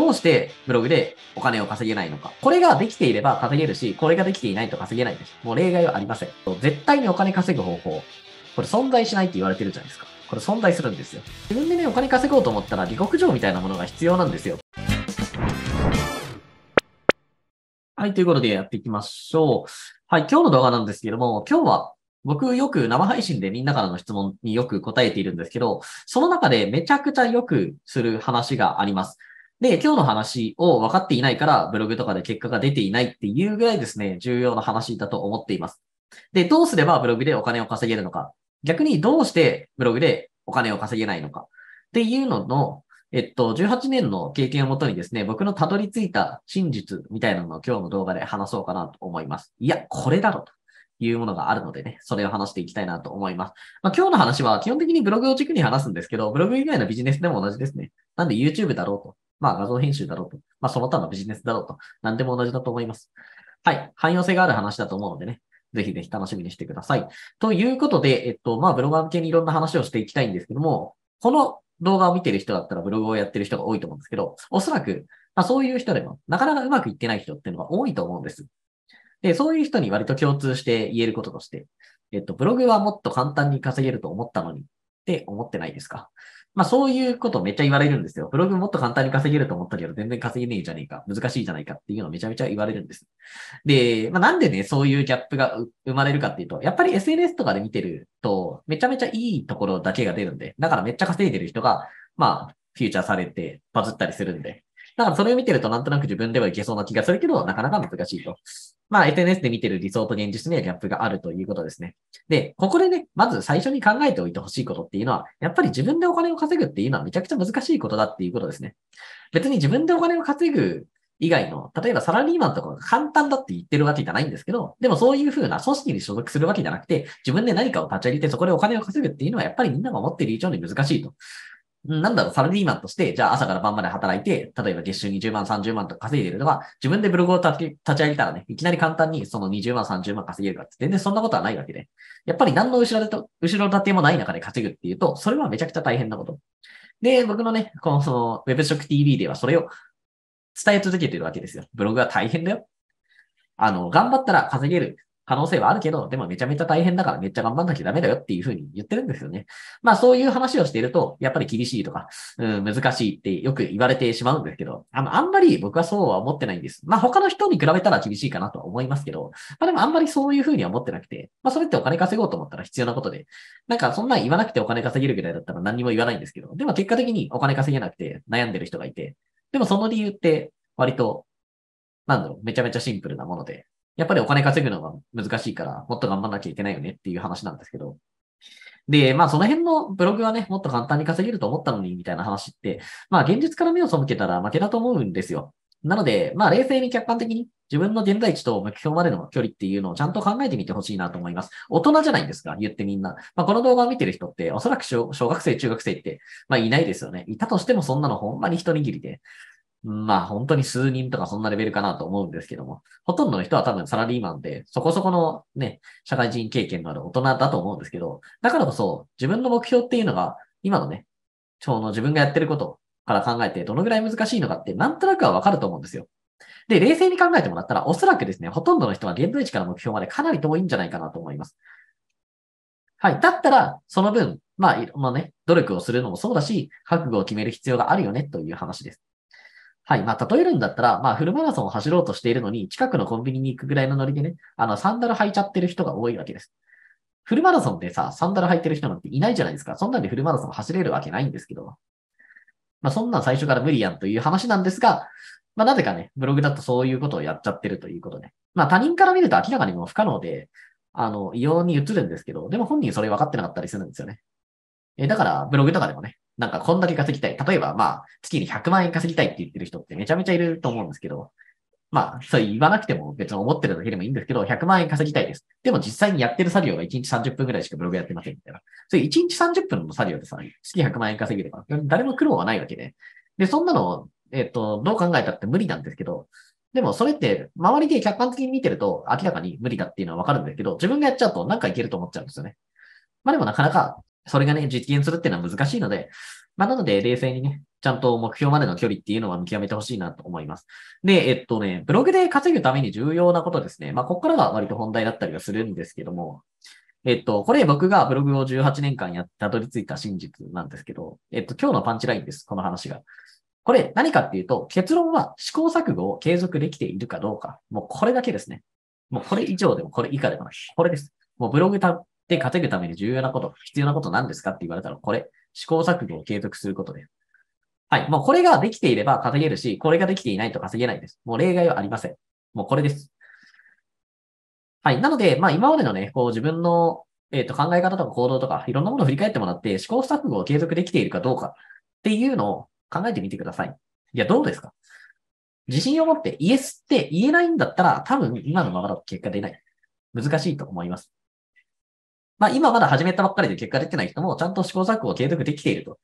どうしてブログでお金を稼げないのか。これができていれば稼げるし、これができていないと稼げないです。もう例外はありません。絶対にお金稼ぐ方法。これ存在しないって言われてるじゃないですか。これ存在するんですよ。自分でね、お金稼ごうと思ったら、離国上みたいなものが必要なんですよ。はい、ということでやっていきましょう。はい、今日の動画なんですけども、今日は僕よく生配信でみんなからの質問によく答えているんですけど、その中でめちゃくちゃよくする話があります。で、今日の話を分かっていないから、ブログとかで結果が出ていないっていうぐらいですね、重要な話だと思っています。で、どうすればブログでお金を稼げるのか、逆にどうしてブログでお金を稼げないのかっていうのの、えっと、18年の経験をもとにですね、僕のたどり着いた真実みたいなのを今日の動画で話そうかなと思います。いや、これだろというものがあるのでね、それを話していきたいなと思います。まあ、今日の話は基本的にブログを軸に話すんですけど、ブログ以外のビジネスでも同じですね。なんで YouTube だろうとまあ画像編集だろうと。まあその他のビジネスだろうと。何でも同じだと思います。はい。汎用性がある話だと思うのでね。ぜひぜひ楽しみにしてください。ということで、えっと、まあブロガー向けにいろんな話をしていきたいんですけども、この動画を見てる人だったらブログをやってる人が多いと思うんですけど、おそらく、まあそういう人でも、なかなかうまくいってない人っていうのが多いと思うんです。で、そういう人に割と共通して言えることとして、えっと、ブログはもっと簡単に稼げると思ったのにって思ってないですかまあそういうことめっちゃ言われるんですよ。ブログもっと簡単に稼げると思ったけど、全然稼げねえじゃねえか、難しいじゃないかっていうのめちゃめちゃ言われるんです。で、まあなんでね、そういうギャップが生まれるかっていうと、やっぱり SNS とかで見てると、めちゃめちゃいいところだけが出るんで、だからめっちゃ稼いでる人が、まあ、フューチャーされてバズったりするんで、だからそれを見てるとなんとなく自分ではいけそうな気がするけど、なかなか難しいと。まあ、SNS で見てる理想と現実にはギャップがあるということですね。で、ここでね、まず最初に考えておいてほしいことっていうのは、やっぱり自分でお金を稼ぐっていうのはめちゃくちゃ難しいことだっていうことですね。別に自分でお金を稼ぐ以外の、例えばサラリーマンとかが簡単だって言ってるわけじゃないんですけど、でもそういうふうな組織に所属するわけじゃなくて、自分で何かを立ち上げてそこでお金を稼ぐっていうのはやっぱりみんなが思っている以上に難しいと。なんだろう、サラリーマンとして、じゃあ朝から晩まで働いて、例えば月収20万、30万と稼いでるのは、自分でブログを立ち上げたらね、いきなり簡単にその20万、30万稼げるかって、全然そんなことはないわけで。やっぱり何の後ろでと後ろ盾もない中で稼ぐっていうと、それはめちゃくちゃ大変なこと。で、僕のね、このその Web 職 TV ではそれを伝え続けてるわけですよ。ブログは大変だよ。あの、頑張ったら稼げる。可能性はあるけど、でもめちゃめちゃ大変だからめっちゃ頑張んなきゃダメだよっていうふうに言ってるんですよね。まあそういう話をしていると、やっぱり厳しいとか、うん、難しいってよく言われてしまうんですけど、あの、あんまり僕はそうは思ってないんです。まあ他の人に比べたら厳しいかなとは思いますけど、まあでもあんまりそういうふうには思ってなくて、まあそれってお金稼ごうと思ったら必要なことで、なんかそんなん言わなくてお金稼げるぐらいだったら何にも言わないんですけど、でも結果的にお金稼げなくて悩んでる人がいて、でもその理由って割と、なんだろう、めちゃめちゃシンプルなもので、やっぱりお金稼ぐのが難しいから、もっと頑張んなきゃいけないよねっていう話なんですけど。で、まあその辺のブログはね、もっと簡単に稼げると思ったのに、みたいな話って、まあ現実から目を背けたら負けだと思うんですよ。なので、まあ冷静に客観的に自分の現在地と目標までの距離っていうのをちゃんと考えてみてほしいなと思います。大人じゃないですか、言ってみんな。まあ、この動画を見てる人って、おそらく小学生、中学生って、まあ、いないですよね。いたとしてもそんなのほんまに一握りで。まあ本当に数人とかそんなレベルかなと思うんですけども、ほとんどの人は多分サラリーマンで、そこそこのね、社会人経験のある大人だと思うんですけど、だからこそ自分の目標っていうのが、今のね、うの自分がやってることから考えてどのぐらい難しいのかってなんとなくはわかると思うんですよ。で、冷静に考えてもらったら、おそらくですね、ほとんどの人は現在地から目標までかなり遠いんじゃないかなと思います。はい。だったら、その分、まあ、いろんなね、努力をするのもそうだし、覚悟を決める必要があるよねという話です。はい。まあ、例えるんだったら、まあ、フルマラソンを走ろうとしているのに、近くのコンビニに行くぐらいのノリでね、あの、サンダル履いちゃってる人が多いわけです。フルマラソンでさ、サンダル履いてる人なんていないじゃないですか。そんなんでフルマラソン走れるわけないんですけど。まあ、そんなん最初から無理やんという話なんですが、まあ、なぜかね、ブログだとそういうことをやっちゃってるということで。まあ、他人から見ると明らかにもう不可能で、あの、異様に映るんですけど、でも本人それ分かってなかったりするんですよね。え、だから、ブログとかでもね、なんかこんだけ稼ぎたい。例えば、まあ、月に100万円稼ぎたいって言ってる人ってめちゃめちゃいると思うんですけど、まあ、そう言わなくても別に思ってるだけでもいいんですけど、100万円稼ぎたいです。でも実際にやってる作業が1日30分ぐらいしかブログやってませんみたいな。そういう1日30分の作業でさ、月100万円稼げれば、誰も苦労はないわけで。で、そんなの、えっ、ー、と、どう考えたって無理なんですけど、でもそれって周りで客観的に見てると明らかに無理だっていうのはわかるんですけど、自分がやっちゃうとなんかいけると思っちゃうんですよね。まあでもなかなかそれがね、実現するっていうのは難しいので、まあ、なので、冷静にね、ちゃんと目標までの距離っていうのは見極めてほしいなと思います。で、えっとね、ブログで稼ぐために重要なことですね。まあ、ここからは割と本題だったりはするんですけども、えっと、これ僕がブログを18年間やってたどり着いた真実なんですけど、えっと、今日のパンチラインです、この話が。これ何かっていうと、結論は試行錯誤を継続できているかどうか。もうこれだけですね。もうこれ以上でもこれ以下でもない。これです。もうブログたで稼ぐために重要なこと、必要なことなんですかって言われたら、これ、試行錯誤を継続することです。はい。もうこれができていれば稼げるし、これができていないと稼げないです。もう例外はありません。もうこれです。はい。なので、まあ今までのね、こう自分の、えっ、ー、と考え方とか行動とか、いろんなものを振り返ってもらって、試行錯誤を継続できているかどうかっていうのを考えてみてください。いや、どうですか自信を持ってイエスって言えないんだったら、多分今のままだと結果出ない。難しいと思います。まあ今まだ始めたばっかりで結果出てない人もちゃんと試行錯誤を継続できていると。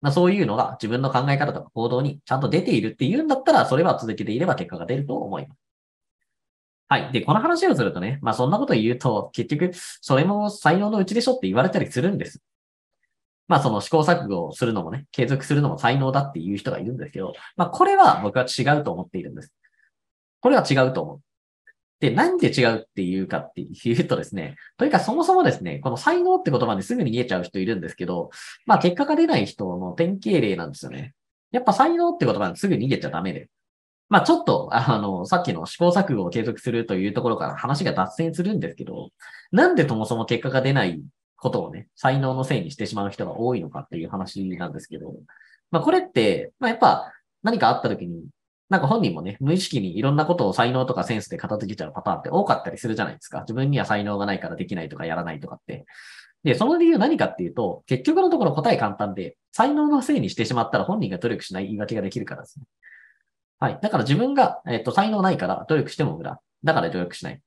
まあそういうのが自分の考え方とか行動にちゃんと出ているっていうんだったら、それは続けていれば結果が出ると思います。はい。で、この話をするとね、まあそんなこと言うと、結局、それも才能のうちでしょって言われたりするんです。まあその試行錯誤をするのもね、継続するのも才能だっていう人がいるんですけど、まあこれは僕は違うと思っているんです。これは違うと思う。で、なんで違うっていうかっていうとですね、というかそもそもですね、この才能って言葉ですぐに見えちゃう人いるんですけど、まあ結果が出ない人の典型例なんですよね。やっぱ才能って言葉ですぐ逃げちゃダメで。まあちょっと、あの、さっきの試行錯誤を継続するというところから話が脱線するんですけど、なんでともそも結果が出ないことをね、才能のせいにしてしまう人が多いのかっていう話なんですけど、まあこれって、まあやっぱ何かあった時になんか本人もね、無意識にいろんなことを才能とかセンスで片付けちゃうパターンって多かったりするじゃないですか。自分には才能がないからできないとかやらないとかって。で、その理由何かっていうと、結局のところ答え簡単で、才能のせいにしてしまったら本人が努力しない言い訳ができるからですね。はい。だから自分が、えっ、と、才能ないから努力しても無駄。だから努力しない。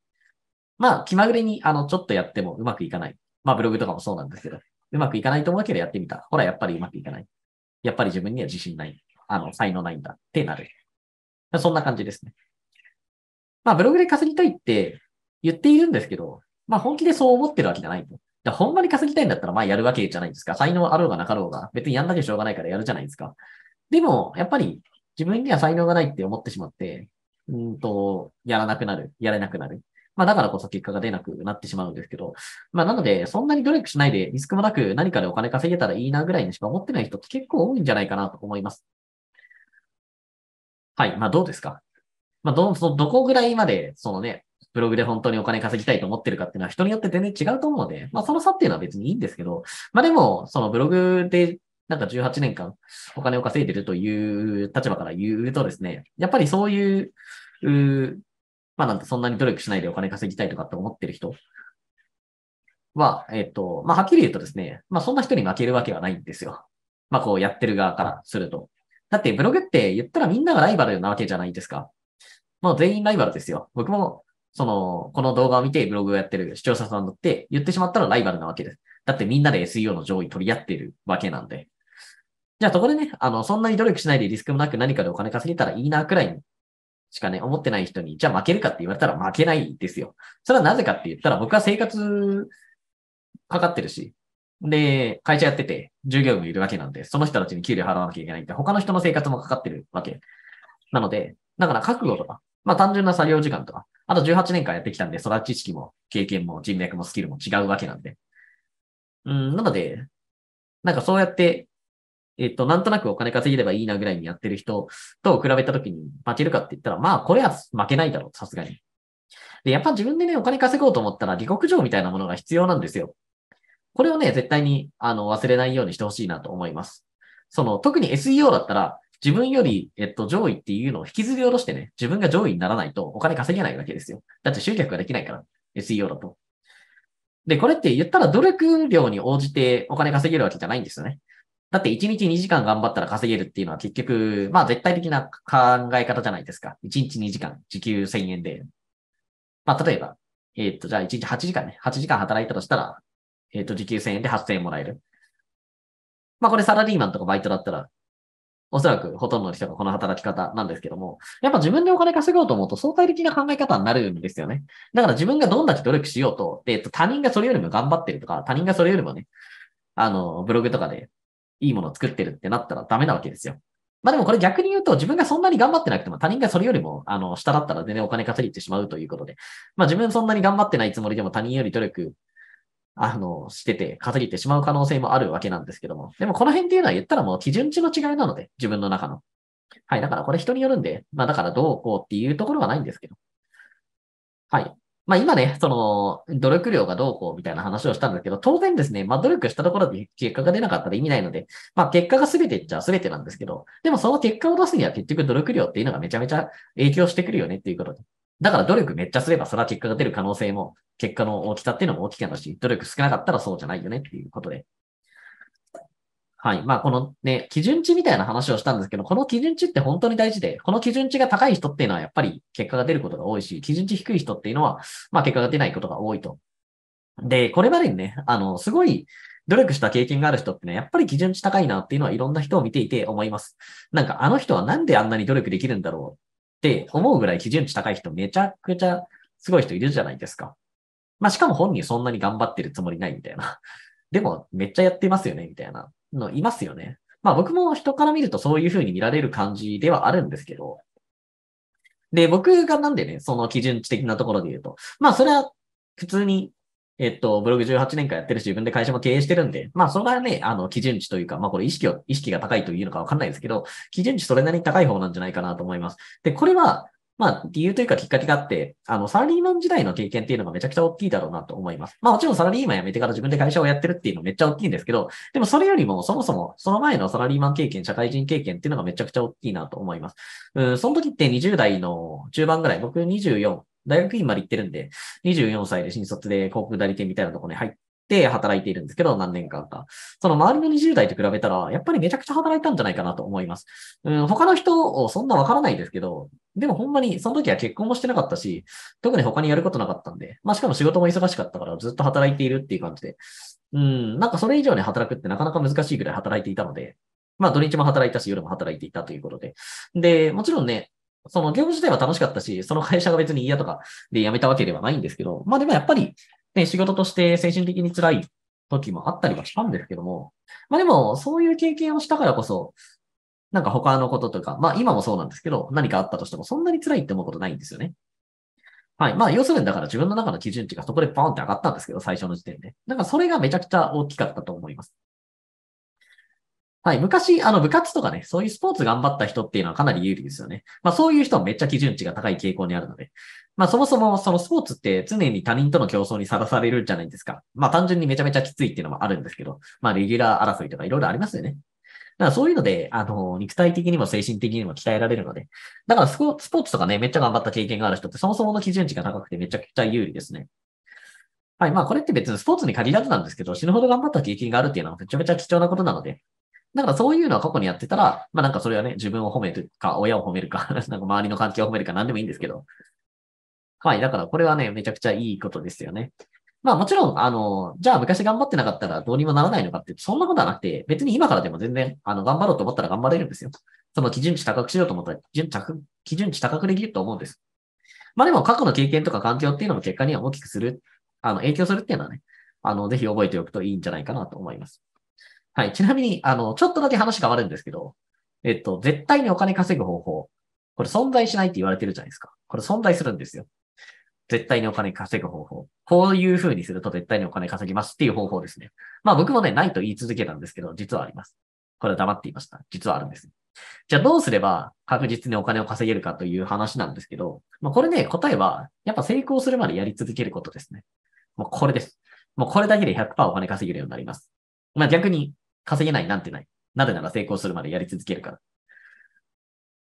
まあ、気まぐれに、あの、ちょっとやってもうまくいかない。まあ、ブログとかもそうなんですけど、うまくいかないと思うけどやってみた。ほら、やっぱりうまくいかない。やっぱり自分には自信ない。あの、才能ないんだってなる。そんな感じですね。まあ、ブログで稼ぎたいって言っているんですけど、まあ、本気でそう思ってるわけじゃないと。じほんまに稼ぎたいんだったら、まあ、やるわけじゃないですか。才能あろうがなかろうが、別にやんなきゃしょうがないからやるじゃないですか。でも、やっぱり、自分には才能がないって思ってしまって、うんと、やらなくなる、やれなくなる。まあ、だからこそ結果が出なくなってしまうんですけど、まあ、なので、そんなに努力しないで、リスクもなく何かでお金稼げたらいいなぐらいにしか思ってない人って結構多いんじゃないかなと思います。はい。まあ、どうですかまあ、ど、その、どこぐらいまで、そのね、ブログで本当にお金稼ぎたいと思ってるかっていうのは人によって全然違うと思うので、まあ、その差っていうのは別にいいんですけど、まあ、でも、そのブログでなんか18年間お金を稼いでるという立場から言うとですね、やっぱりそういう、うまあなんてそんなに努力しないでお金稼ぎたいとかって思ってる人は、えっと、まあはっきり言うとですね、まあそんな人に負けるわけはないんですよ。まあこうやってる側からすると。だってブログって言ったらみんながライバルなわけじゃないですか。もう全員ライバルですよ。僕も、その、この動画を見てブログをやってる視聴者さんだって言ってしまったらライバルなわけです。だってみんなで SEO の上位取り合ってるわけなんで。じゃあそこでね、あの、そんなに努力しないでリスクもなく何かでお金稼げたらいいなくらいにしかね、思ってない人に、じゃあ負けるかって言われたら負けないですよ。それはなぜかって言ったら僕は生活かかってるし、で、会社やってて、従業員もいるわけなんで、その人たちに給料払わなきゃいけないんで、他の人の生活もかかってるわけ。なので、だから覚悟とか、まあ単純な作業時間とか、あと18年間やってきたんで、育ち知識も経験も人脈もスキルも違うわけなんで。うん、なので、なんかそうやって、えっと、なんとなくお金稼げればいいなぐらいにやってる人と比べた時に負けるかって言ったら、まあこれは負けないだろう、さすがに。で、やっぱ自分でね、お金稼ごうと思ったら、下克上みたいなものが必要なんですよ。これをね、絶対にあの忘れないようにしてほしいなと思います。その、特に SEO だったら、自分より、えっと、上位っていうのを引きずり下ろしてね、自分が上位にならないとお金稼げないわけですよ。だって集客ができないから、SEO だと。で、これって言ったら努力量に応じてお金稼げるわけじゃないんですよね。だって1日2時間頑張ったら稼げるっていうのは結局、まあ絶対的な考え方じゃないですか。1日2時間、時給1000円で。まあ例えば、えー、っと、じゃあ1日8時間ね、8時間働いたとしたら、えっ、ー、と、時給1000円で8000円もらえる。まあこれサラリーマンとかバイトだったら、おそらくほとんどの人がこの働き方なんですけども、やっぱ自分でお金稼ごうと思うと相対的な考え方になるんですよね。だから自分がどんだけ努力しようと、えっ、と、他人がそれよりも頑張ってるとか、他人がそれよりもね、あの、ブログとかでいいものを作ってるってなったらダメなわけですよ。まあでもこれ逆に言うと自分がそんなに頑張ってなくても他人がそれよりもあの下だったら全然お金稼ぎてしまうということで、まあ自分そんなに頑張ってないつもりでも他人より努力あの、してて、稼ぎてしまう可能性もあるわけなんですけども。でもこの辺っていうのは言ったらもう基準値の違いなので、自分の中の。はい。だからこれ人によるんで、まあだからどうこうっていうところはないんですけど。はい。まあ今ね、その、努力量がどうこうみたいな話をしたんだけど、当然ですね、まあ努力したところで結果が出なかったら意味ないので、まあ結果が全てっちゃ全てなんですけど、でもその結果を出すには結局努力量っていうのがめちゃめちゃ影響してくるよねっていうことで。だから努力めっちゃすれば、それは結果が出る可能性も、結果の大きさっていうのも大きくなるし、努力少なかったらそうじゃないよねっていうことで。はい。まあ、このね、基準値みたいな話をしたんですけど、この基準値って本当に大事で、この基準値が高い人っていうのはやっぱり結果が出ることが多いし、基準値低い人っていうのは、まあ結果が出ないことが多いと。で、これまでにね、あの、すごい努力した経験がある人ってね、やっぱり基準値高いなっていうのはいろんな人を見ていて思います。なんかあの人はなんであんなに努力できるんだろうって思うぐらい基準値高い人めちゃくちゃすごい人いるじゃないですか。まあ、しかも本人そんなに頑張ってるつもりないみたいな。でも、めっちゃやってますよね、みたいなのいますよね。まあ、僕も人から見るとそういう風に見られる感じではあるんですけど。で、僕がなんでね、その基準値的なところで言うと、まあ、それは普通にえっと、ブログ18年間やってるし、自分で会社も経営してるんで、まあ、それがね、あの、基準値というか、まあ、これ意識を、意識が高いというのかわかんないですけど、基準値それなりに高い方なんじゃないかなと思います。で、これは、まあ、理由というかきっかけがあって、あの、サラリーマン時代の経験っていうのがめちゃくちゃ大きいだろうなと思います。まあ、もちろんサラリーマン辞めてから自分で会社をやってるっていうのめっちゃ大きいんですけど、でもそれよりも、そもそも、その前のサラリーマン経験、社会人経験っていうのがめちゃくちゃ大きいなと思います。うん、その時って20代の中盤ぐらい、僕24、大学院まで行ってるんで、24歳で新卒で広告代理店みたいなところに入って働いているんですけど、何年間か。その周りの20代と比べたら、やっぱりめちゃくちゃ働いたんじゃないかなと思います。うん、他の人、そんなわからないですけど、でもほんまに、その時は結婚もしてなかったし、特に他にやることなかったんで、まあしかも仕事も忙しかったからずっと働いているっていう感じで、うん、なんかそれ以上に働くってなかなか難しいぐらい働いていたので、まあ土日も働いたし、夜も働いていたということで。で、もちろんね、その業務自体は楽しかったし、その会社が別に嫌とかで辞めたわけではないんですけど、まあでもやっぱり、ね、仕事として精神的に辛い時もあったりはしたんですけども、まあでも、そういう経験をしたからこそ、なんか他のこととか、まあ今もそうなんですけど、何かあったとしてもそんなに辛いって思うことないんですよね。はい。まあ要するにだから自分の中の基準値がそこでバーンって上がったんですけど、最初の時点で。なんかそれがめちゃくちゃ大きかったと思います。はい。昔、あの、部活とかね、そういうスポーツ頑張った人っていうのはかなり有利ですよね。まあ、そういう人はめっちゃ基準値が高い傾向にあるので。まあ、そもそも、そのスポーツって常に他人との競争にさらされるじゃないですか。まあ、単純にめちゃめちゃきついっていうのもあるんですけど、まあ、レギュラー争いとかいろいろありますよね。だからそういうので、あの、肉体的にも精神的にも鍛えられるので。だからスポーツとかね、めっちゃ頑張った経験がある人ってそもそもの基準値が高くてめちゃくちゃ有利ですね。はい。まあ、これって別にスポーツに限らずなんですけど、死ぬほど頑張った経験があるっていうのはめちゃめちゃ貴重なことなので、だからそういうのは過去にやってたら、まあなんかそれはね、自分を褒めるか、親を褒めるか、なんか周りの環境を褒めるか、何でもいいんですけど。はい、だからこれはね、めちゃくちゃいいことですよね。まあもちろん、あの、じゃあ昔頑張ってなかったらどうにもならないのかって、そんなことはなくて、別に今からでも全然、あの、頑張ろうと思ったら頑張れるんですよ。その基準値高くしようと思ったら、基準基準値高くできると思うんです。まあでも過去の経験とか環境っていうのも結果には大きくする、あの、影響するっていうのはね、あの、ぜひ覚えておくといいんじゃないかなと思います。はい。ちなみに、あの、ちょっとだけ話変わるんですけど、えっと、絶対にお金稼ぐ方法。これ存在しないって言われてるじゃないですか。これ存在するんですよ。絶対にお金稼ぐ方法。こういう風にすると絶対にお金稼ぎますっていう方法ですね。まあ僕もね、ないと言い続けたんですけど、実はあります。これは黙っていました。実はあるんです。じゃあどうすれば確実にお金を稼げるかという話なんですけど、まあこれね、答えは、やっぱ成功するまでやり続けることですね。もうこれです。もうこれだけで100%お金稼げるようになります。まあ逆に、稼げないなんてない。なぜなら成功するまでやり続けるから。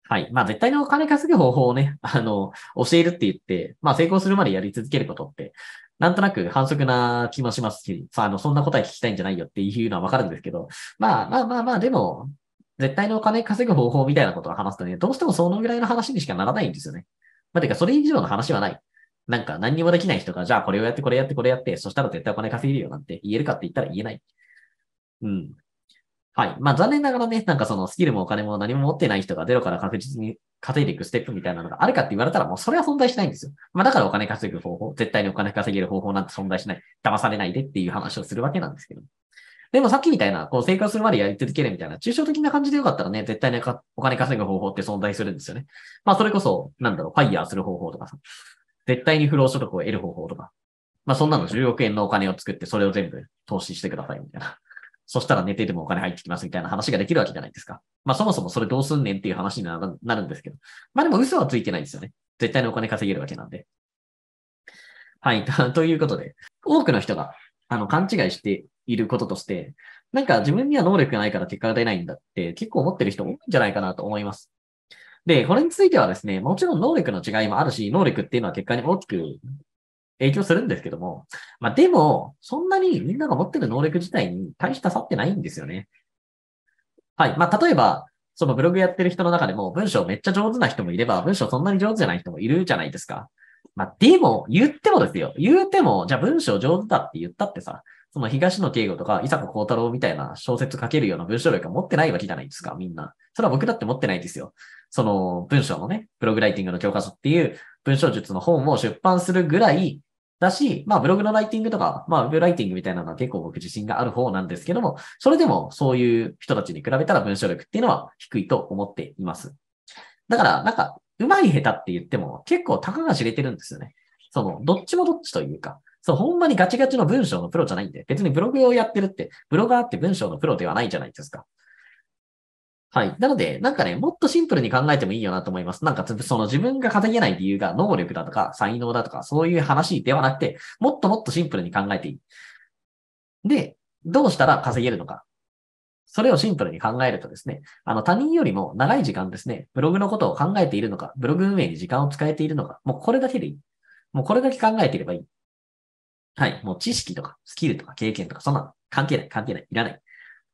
はい。まあ、絶対のお金稼ぐ方法をね、あの、教えるって言って、まあ、成功するまでやり続けることって、なんとなく反則な気もしますし、さあ、あの、そんな答え聞きたいんじゃないよっていうのはわかるんですけど、まあ、まあまあまあ、でも、絶対のお金稼ぐ方法みたいなことを話すとね、どうしてもそのぐらいの話にしかならないんですよね。まあ、てか、それ以上の話はない。なんか、何にもできない人が、じゃあ、これをやって、これやって、これやって、そしたら絶対お金稼げるよなんて言えるかって言ったら言えない。うん。はい。まあ残念ながらね、なんかそのスキルもお金も何も持ってない人がゼロから確実に稼いでいくステップみたいなのがあるかって言われたらもうそれは存在しないんですよ。まあだからお金稼ぐ方法、絶対にお金稼げる方法なんて存在しない。騙されないでっていう話をするわけなんですけど。でもさっきみたいな、こう、生活するまでやり続けるみたいな、抽象的な感じでよかったらね、絶対にお金稼ぐ方法って存在するんですよね。まあ、それこそ、なんだろう、ファイヤーする方法とかさ、絶対に不労所得を得る方法とか、まあ、そんなの10億円のお金を作って、それを全部投資してくださいみたいな。そしたら寝ててもお金入ってきますみたいな話ができるわけじゃないですか。まあそもそもそれどうすんねんっていう話になるんですけど。まあでも嘘はついてないんですよね。絶対にお金稼げるわけなんで。はい。ということで、多くの人が、あの、勘違いしていることとして、なんか自分には能力がないから結果が出ないんだって結構思ってる人多いんじゃないかなと思います。で、これについてはですね、もちろん能力の違いもあるし、能力っていうのは結果に大きく影響するんですけども、まあでも、そんなにみんなが持ってる能力自体に大した差ってないんですよね。はい。まあ例えば、そのブログやってる人の中でも文章めっちゃ上手な人もいれば、文章そんなに上手じゃない人もいるじゃないですか。まあでも、言ってもですよ。言うても、じゃあ文章上手だって言ったってさ、その東野敬吾とか伊坂幸太郎みたいな小説書けるような文章力は持ってないわけじゃないですか、みんな。それは僕だって持ってないですよ。その文章のね、ブログライティングの教科書っていう文章術の本を出版するぐらいだし、まあブログのライティングとか、まあウェブライティングみたいなのは結構僕自信がある方なんですけども、それでもそういう人たちに比べたら文章力っていうのは低いと思っています。だから、なんか、上手い下手って言っても結構たかが知れてるんですよね。その、どっちもどっちというか、そう、ほんまにガチガチの文章のプロじゃないんで、別にブログをやってるって、ブロガーって文章のプロではないじゃないですか。はい。なので、なんかね、もっとシンプルに考えてもいいよなと思います。なんか、その自分が稼げない理由が能力だとか才能だとか、そういう話ではなくて、もっともっとシンプルに考えていい。で、どうしたら稼げるのか。それをシンプルに考えるとですね、あの他人よりも長い時間ですね、ブログのことを考えているのか、ブログ運営に時間を使えているのか、もうこれだけでいい。もうこれだけ考えていればいい。はい。もう知識とか、スキルとか、経験とか、そんな関係ない、関係ない、いらない。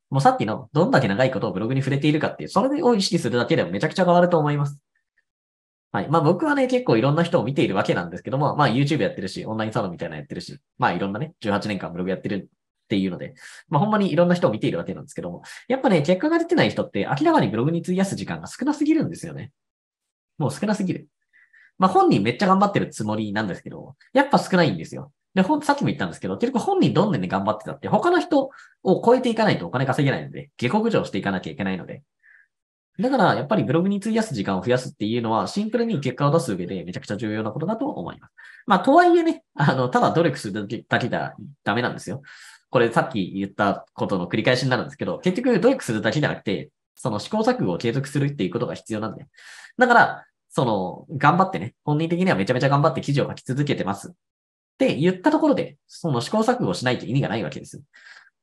もうさっきのどんだけ長いことをブログに触れているかっていう、それを意識するだけでもめちゃくちゃ変わると思います。はい。まあ僕はね、結構いろんな人を見ているわけなんですけども、まあ YouTube やってるし、オンラインサロンみたいなのやってるし、まあいろんなね、18年間ブログやってるっていうので、まあほんまにいろんな人を見ているわけなんですけども、やっぱね、結果が出てない人って明らかにブログに費やす時間が少なすぎるんですよね。もう少なすぎる。まあ本人めっちゃ頑張ってるつもりなんですけど、やっぱ少ないんですよ。で、ほん、さっきも言ったんですけど、結局本人どんなに頑張ってたって、他の人を超えていかないとお金稼げないので、下克上していかなきゃいけないので。だから、やっぱりブログに費やす時間を増やすっていうのは、シンプルに結果を出す上でめちゃくちゃ重要なことだと思います。まあ、とはいえね、あの、ただ努力するだけじゃダメなんですよ。これさっき言ったことの繰り返しになるんですけど、結局努力するだけじゃなくて、その試行錯誤を継続するっていうことが必要なんで。だから、その、頑張ってね、本人的にはめちゃめちゃ頑張って記事を書き続けてます。って言ったところで、その試行錯誤しないと意味がないわけです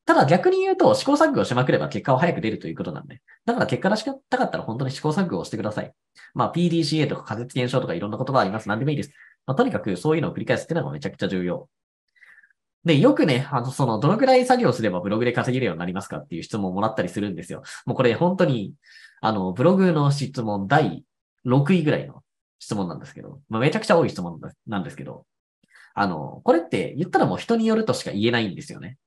ただ逆に言うと、試行錯誤しまくれば結果は早く出るということなんで。だから結果出したかったら本当に試行錯誤をしてください。まあ PDCA とか仮説検証とかいろんな言葉あります。何でもいいです。まあ、とにかくそういうのを繰り返すっていうのがめちゃくちゃ重要。で、よくね、あの、その、どのくらい作業すればブログで稼げるようになりますかっていう質問をもらったりするんですよ。もうこれ本当に、あの、ブログの質問第6位ぐらいの質問なんですけど、まあ、めちゃくちゃ多い質問なんですけど、あの、これって言ったらもう人によるとしか言えないんですよね。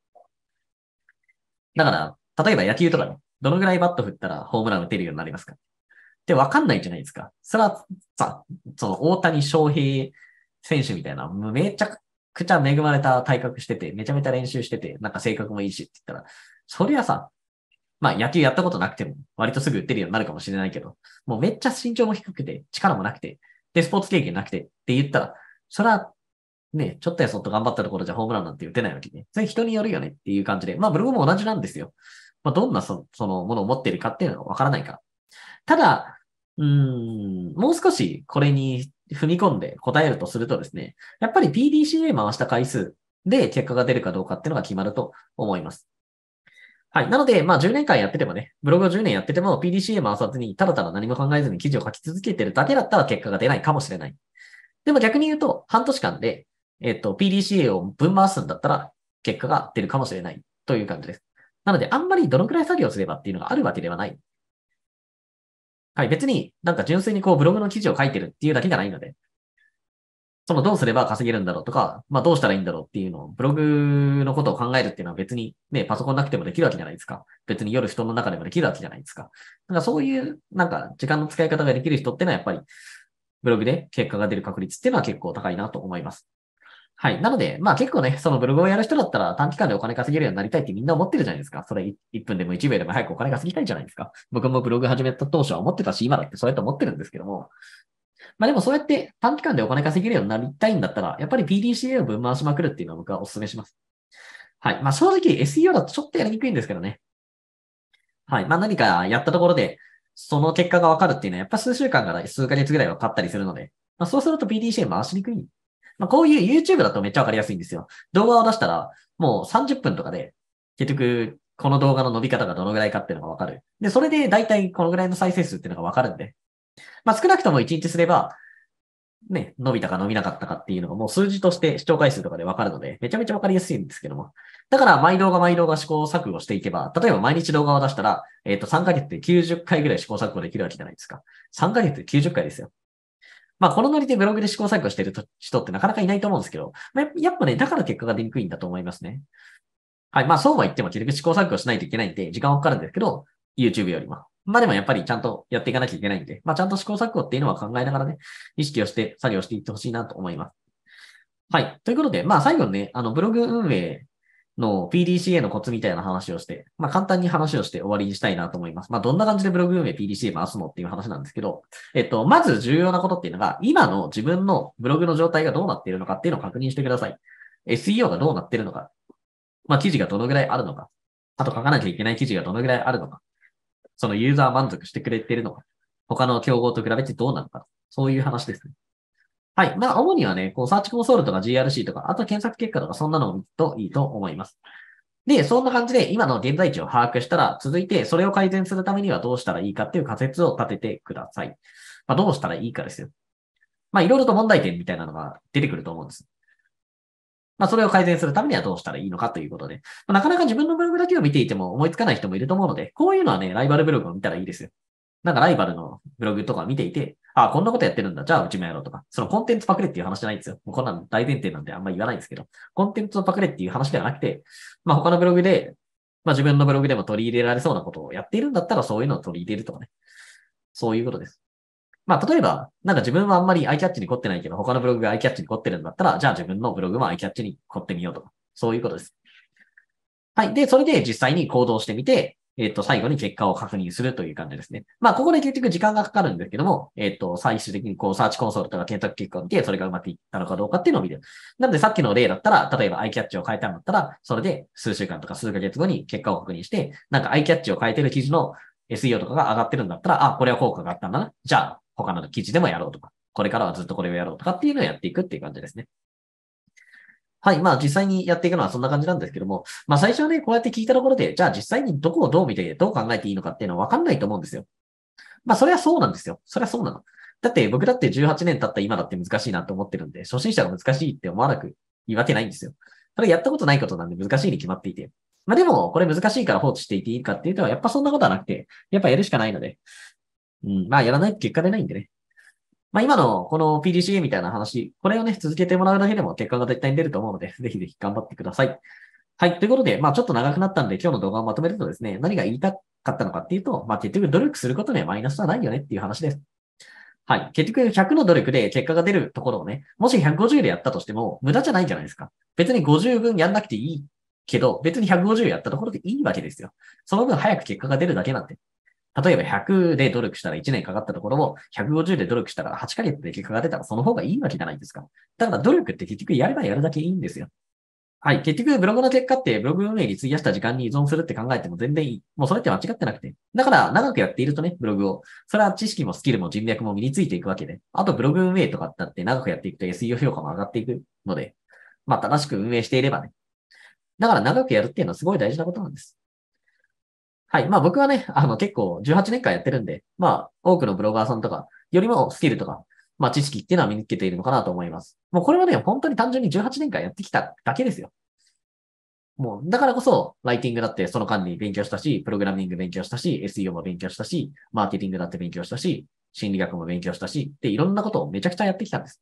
だから、例えば野球とかね、どのぐらいバット振ったらホームラン打てるようになりますかってわかんないじゃないですか。それはさ、その大谷翔平選手みたいな、めちゃくちゃ恵まれた体格してて、めちゃめちゃ練習してて、なんか性格もいいしって言ったら、そりゃさ、まあ野球やったことなくても、割とすぐ打てるようになるかもしれないけど、もうめっちゃ身長も低くて、力もなくて、で、スポーツ経験なくてって言ったら、それはね、ちょっとやそっと頑張ったところじゃホームランなんて打てないわけね。それ人によるよねっていう感じで。まあ、ブログも同じなんですよ。まあ、どんなそそのものを持っているかっていうのはわからないから。ただ、うん、もう少しこれに踏み込んで答えるとするとですね、やっぱり PDCA 回した回数で結果が出るかどうかっていうのが決まると思います。はい。なので、まあ10年間やっててもね、ブログを10年やってても PDCA 回さずに、ただただ何も考えずに記事を書き続けてるだけだったら結果が出ないかもしれない。でも逆に言うと、半年間でえっ、と、PDCA をぶん回すんだったら、結果が出るかもしれないという感じです。なので、あんまりどのくらい作業すればっていうのがあるわけではない。はい、別になんか純粋にこうブログの記事を書いてるっていうだけじゃないので、そのどうすれば稼げるんだろうとか、まあどうしたらいいんだろうっていうのを、ブログのことを考えるっていうのは別にね、パソコンなくてもできるわけじゃないですか。別に夜人の中でもできるわけじゃないですか。なんかそういうなんか時間の使い方ができる人ってのはやっぱりブログで結果が出る確率っていうのは結構高いなと思います。はい。なので、まあ結構ね、そのブログをやる人だったら短期間でお金稼げるようになりたいってみんな思ってるじゃないですか。それ1分でも1秒でも早くお金稼ぎたいじゃないですか。僕もブログ始めた当初は思ってたし、今だってそうやって思ってるんですけども。まあでもそうやって短期間でお金稼げるようになりたいんだったら、やっぱり PDCA を分回しまくるっていうのは僕はお勧めします。はい。まあ正直 SEO だとちょっとやりにくいんですけどね。はい。まあ何かやったところで、その結果がわかるっていうのは、やっぱ数週間から数ヶ月ぐらいは経ったりするので、まあそうすると PDCA 回しにくいまあ、こういう YouTube だとめっちゃわかりやすいんですよ。動画を出したら、もう30分とかで、結局、この動画の伸び方がどのぐらいかっていうのがわかる。で、それで大体このぐらいの再生数っていうのがわかるんで。まあ、少なくとも1日すれば、ね、伸びたか伸びなかったかっていうのがもう数字として視聴回数とかでわかるので、めちゃめちゃわかりやすいんですけども。だから、毎動画毎動画試行錯誤していけば、例えば毎日動画を出したら、えっ、ー、と、3ヶ月で90回ぐらい試行錯誤できるわけじゃないですか。3ヶ月で90回ですよ。まあ、このノリでブログで試行錯誤してる人ってなかなかいないと思うんですけど、まあ、やっぱね、だから結果が出にくいんだと思いますね。はい。まあ、そうは言っても結局試行錯誤しないといけないんで、時間はかかるんですけど、YouTube よりも。まあでもやっぱりちゃんとやっていかなきゃいけないんで、まあちゃんと試行錯誤っていうのは考えながらね、意識をして作業していってほしいなと思います。はい。ということで、まあ最後にね、あのブログ運営の PDCA のコツみたいな話をして、まあ簡単に話をして終わりにしたいなと思います。まあどんな感じでブログ運営 PDCA 回すのっていう話なんですけど、えっと、まず重要なことっていうのが、今の自分のブログの状態がどうなっているのかっていうのを確認してください。SEO がどうなってるのか。まあ記事がどのぐらいあるのか。あと書かなきゃいけない記事がどのぐらいあるのか。そのユーザー満足してくれてるのか。他の競合と比べてどうなのか。そういう話ですね。はい。まあ、主にはね、こう、サーチコンソールとか GRC とか、あと検索結果とか、そんなのを見るといいと思います。で、そんな感じで、今の現在地を把握したら、続いて、それを改善するためにはどうしたらいいかっていう仮説を立ててください。まあ、どうしたらいいかですよ。まあ、いろいろと問題点みたいなのが出てくると思うんです。まあ、それを改善するためにはどうしたらいいのかということで、まあ、なかなか自分のブログだけを見ていても思いつかない人もいると思うので、こういうのはね、ライバルブログを見たらいいですよ。なんかライバルのブログとか見ていて、あ、こんなことやってるんだ。じゃあ、うちもやろうとか。そのコンテンツパクれっていう話じゃないんですよ。もうこんな大前提なんであんま言わないんですけど、コンテンツのパクれっていう話ではなくて、まあ他のブログで、まあ自分のブログでも取り入れられそうなことをやっているんだったらそういうのを取り入れるとかね。そういうことです。まあ例えば、なんか自分はあんまりアイキャッチに凝ってないけど、他のブログがアイキャッチに凝ってるんだったら、じゃあ自分のブログもアイキャッチに凝ってみようとか。そういうことです。はい。で、それで実際に行動してみて、えっ、ー、と、最後に結果を確認するという感じですね。まあ、ここで結局時間がかかるんですけども、えっ、ー、と、最終的にこう、サーチコンソールとか検索結果を見て、それがうまくいったのかどうかっていうのを見る。なので、さっきの例だったら、例えばアイキャッチを変えたんだったら、それで数週間とか数ヶ月後に結果を確認して、なんかアイキャッチを変えてる記事の SEO とかが上がってるんだったら、あ、これは効果があったんだな。じゃあ、他の記事でもやろうとか、これからはずっとこれをやろうとかっていうのをやっていくっていう感じですね。はい。まあ実際にやっていくのはそんな感じなんですけども、まあ最初はね、こうやって聞いたところで、じゃあ実際にどこをどう見て、どう考えていいのかっていうのはわかんないと思うんですよ。まあそれはそうなんですよ。それはそうなの。だって僕だって18年経った今だって難しいなと思ってるんで、初心者が難しいって思わなく言い訳ないんですよ。それやったことないことなんで難しいに決まっていて。まあでも、これ難しいから放置していていいかっていうと、やっぱそんなことはなくて、やっぱやるしかないので。うん、まあやらないと結果出ないんでね。まあ、今のこの PDCA みたいな話、これをね、続けてもらうだけでも結果が絶対に出ると思うので、ぜひぜひ頑張ってください。はい。ということで、まあちょっと長くなったんで、今日の動画をまとめるとですね、何が言いたかったのかっていうと、まあ結局努力することにはマイナスはないよねっていう話です。はい。結局100の努力で結果が出るところをね、もし150でやったとしても無駄じゃないじゃないですか。別に50分やんなくていいけど、別に150やったところでいいわけですよ。その分早く結果が出るだけなんで。例えば100で努力したら1年かかったところを、150で努力したら8ヶ月で結果が出たらその方がいいわけじゃないですか。だから努力って結局やればやるだけいいんですよ。はい。結局、ブログの結果って、ブログ運営に費やした時間に依存するって考えても全然いい。もうそれって間違ってなくて。だから、長くやっているとね、ブログを。それは知識もスキルも人脈も身についていくわけで。あと、ブログ運営とかだって長くやっていくと SEO 評価も上がっていくので、まあ、正しく運営していればね。だから、長くやるっていうのはすごい大事なことなんです。はい。まあ僕はね、あの結構18年間やってるんで、まあ多くのブロガーさんとかよりもスキルとか、まあ知識っていうのは身につけているのかなと思います。もうこれはね、本当に単純に18年間やってきただけですよ。もう、だからこそ、ライティングだってその間に勉強したし、プログラミング勉強したし、SEO も勉強したし、マーケティングだって勉強したし、心理学も勉強したし、で、いろんなことをめちゃくちゃやってきたんです。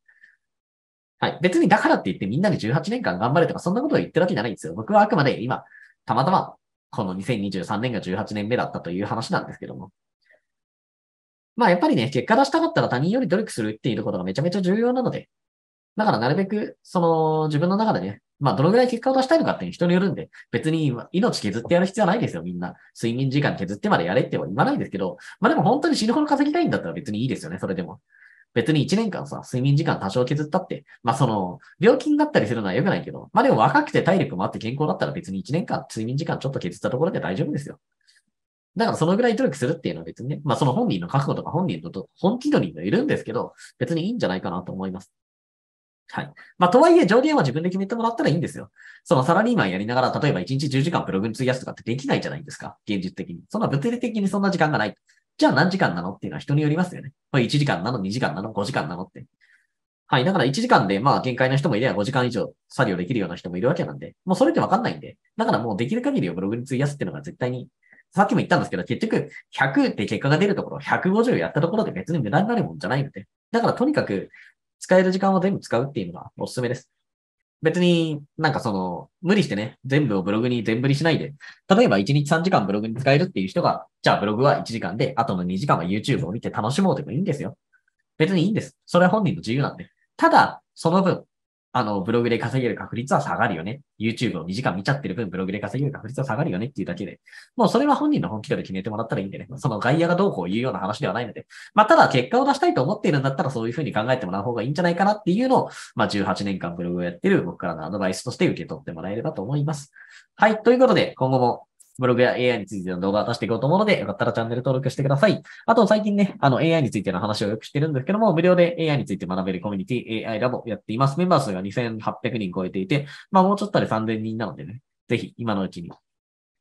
はい。別にだからって言ってみんなに18年間頑張れとか、そんなことを言ってるわけじゃないんですよ。僕はあくまで今、たまたまこの2023年が18年目だったという話なんですけども。まあやっぱりね、結果出したかったら他人より努力するっていうことがめちゃめちゃ重要なので、だからなるべく、その自分の中でね、まあどのぐらい結果を出したいのかっていう人によるんで、別に命削ってやる必要はないですよ、みんな。睡眠時間削ってまでやれっては言わないですけど、まあでも本当に死ぬほど稼ぎたいんだったら別にいいですよね、それでも。別に1年間さ、睡眠時間多少削ったって、まあその、病気になったりするのは良くないけど、まあでも若くて体力もあって健康だったら別に1年間睡眠時間ちょっと削ったところで大丈夫ですよ。だからそのぐらい努力するっていうのは別にね、まあその本人の覚悟とか本人のと、本気度にもいるんですけど、別にいいんじゃないかなと思います。はい。まあ、とはいえ、上限は自分で決めてもらったらいいんですよ。そのサラリーマンやりながら、例えば1日10時間ブログに費やすとかってできないじゃないですか。現実的に。そんな物理的にそんな時間がない。じゃあ何時間なのっていうのは人によりますよね。これ1時間なの、2時間なの、5時間なのって。はい。だから1時間で、まあ、限界の人もいれば5時間以上作業できるような人もいるわけなんで、もうそれってわかんないんで、だからもうできる限りをブログに費やすっていうのが絶対に、さっきも言ったんですけど、結局、100って結果が出るところ、150やったところで別に無駄になるもんじゃないので、だからとにかく、使える時間は全部使うっていうのがおすすめです。別になんかその、無理してね、全部をブログに全振りしないで、例えば1日3時間ブログに使えるっていう人が、じゃあブログは1時間で、あとの2時間は YouTube を見て楽しもうでもいいんですよ。別にいいんです。それは本人の自由なんで。ただ、その分、あの、ブログで稼げる確率は下がるよね。YouTube を2時間見ちゃってる分、ブログで稼げる確率は下がるよねっていうだけで、もうそれは本人の本気度で決めてもらったらいいんでね。その外野がどうこういうような話ではないので。まあ、ただ結果を出したいと思っているんだったら、そういうふうに考えてもらう方がいいんじゃないかなっていうのを、まあ、18年間ブログをやってる僕からのアドバイスとして受け取ってもらえればと思います。はい。ということで、今後もブログや AI についての動画を出していこうと思うので、よかったらチャンネル登録してください。あと、最近ね、あの、AI についての話をよくしてるんですけども、無料で AI について学べるコミュニティ、AI ラボやっています。メンバー数が2800人超えていて、まあ、もうちょっとで3000人なのでね、ぜひ、今のうちに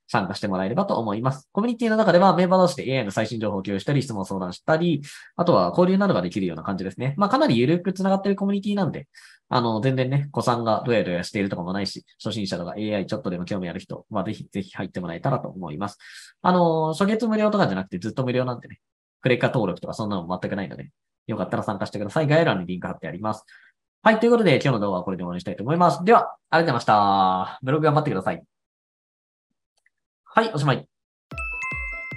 参加してもらえればと思います。コミュニティの中ではメンバー同士で AI の最新情報を共有したり、質問相談したり、あとは交流などができるような感じですね。まあかなり緩く繋がってるコミュニティなんで、あの、全然ね、子さんがどやどやしているとかもないし、初心者とか AI ちょっとでも興味ある人は、ぜひぜひ入ってもらえたらと思います。あの、初月無料とかじゃなくてずっと無料なんでね、クレカ登録とかそんなの全くないので、よかったら参加してください。概要欄にリンク貼ってあります。はい、ということで今日の動画はこれで終わりにしたいと思います。では、ありがとうございました。ブログ頑張ってください。はい、おしまい。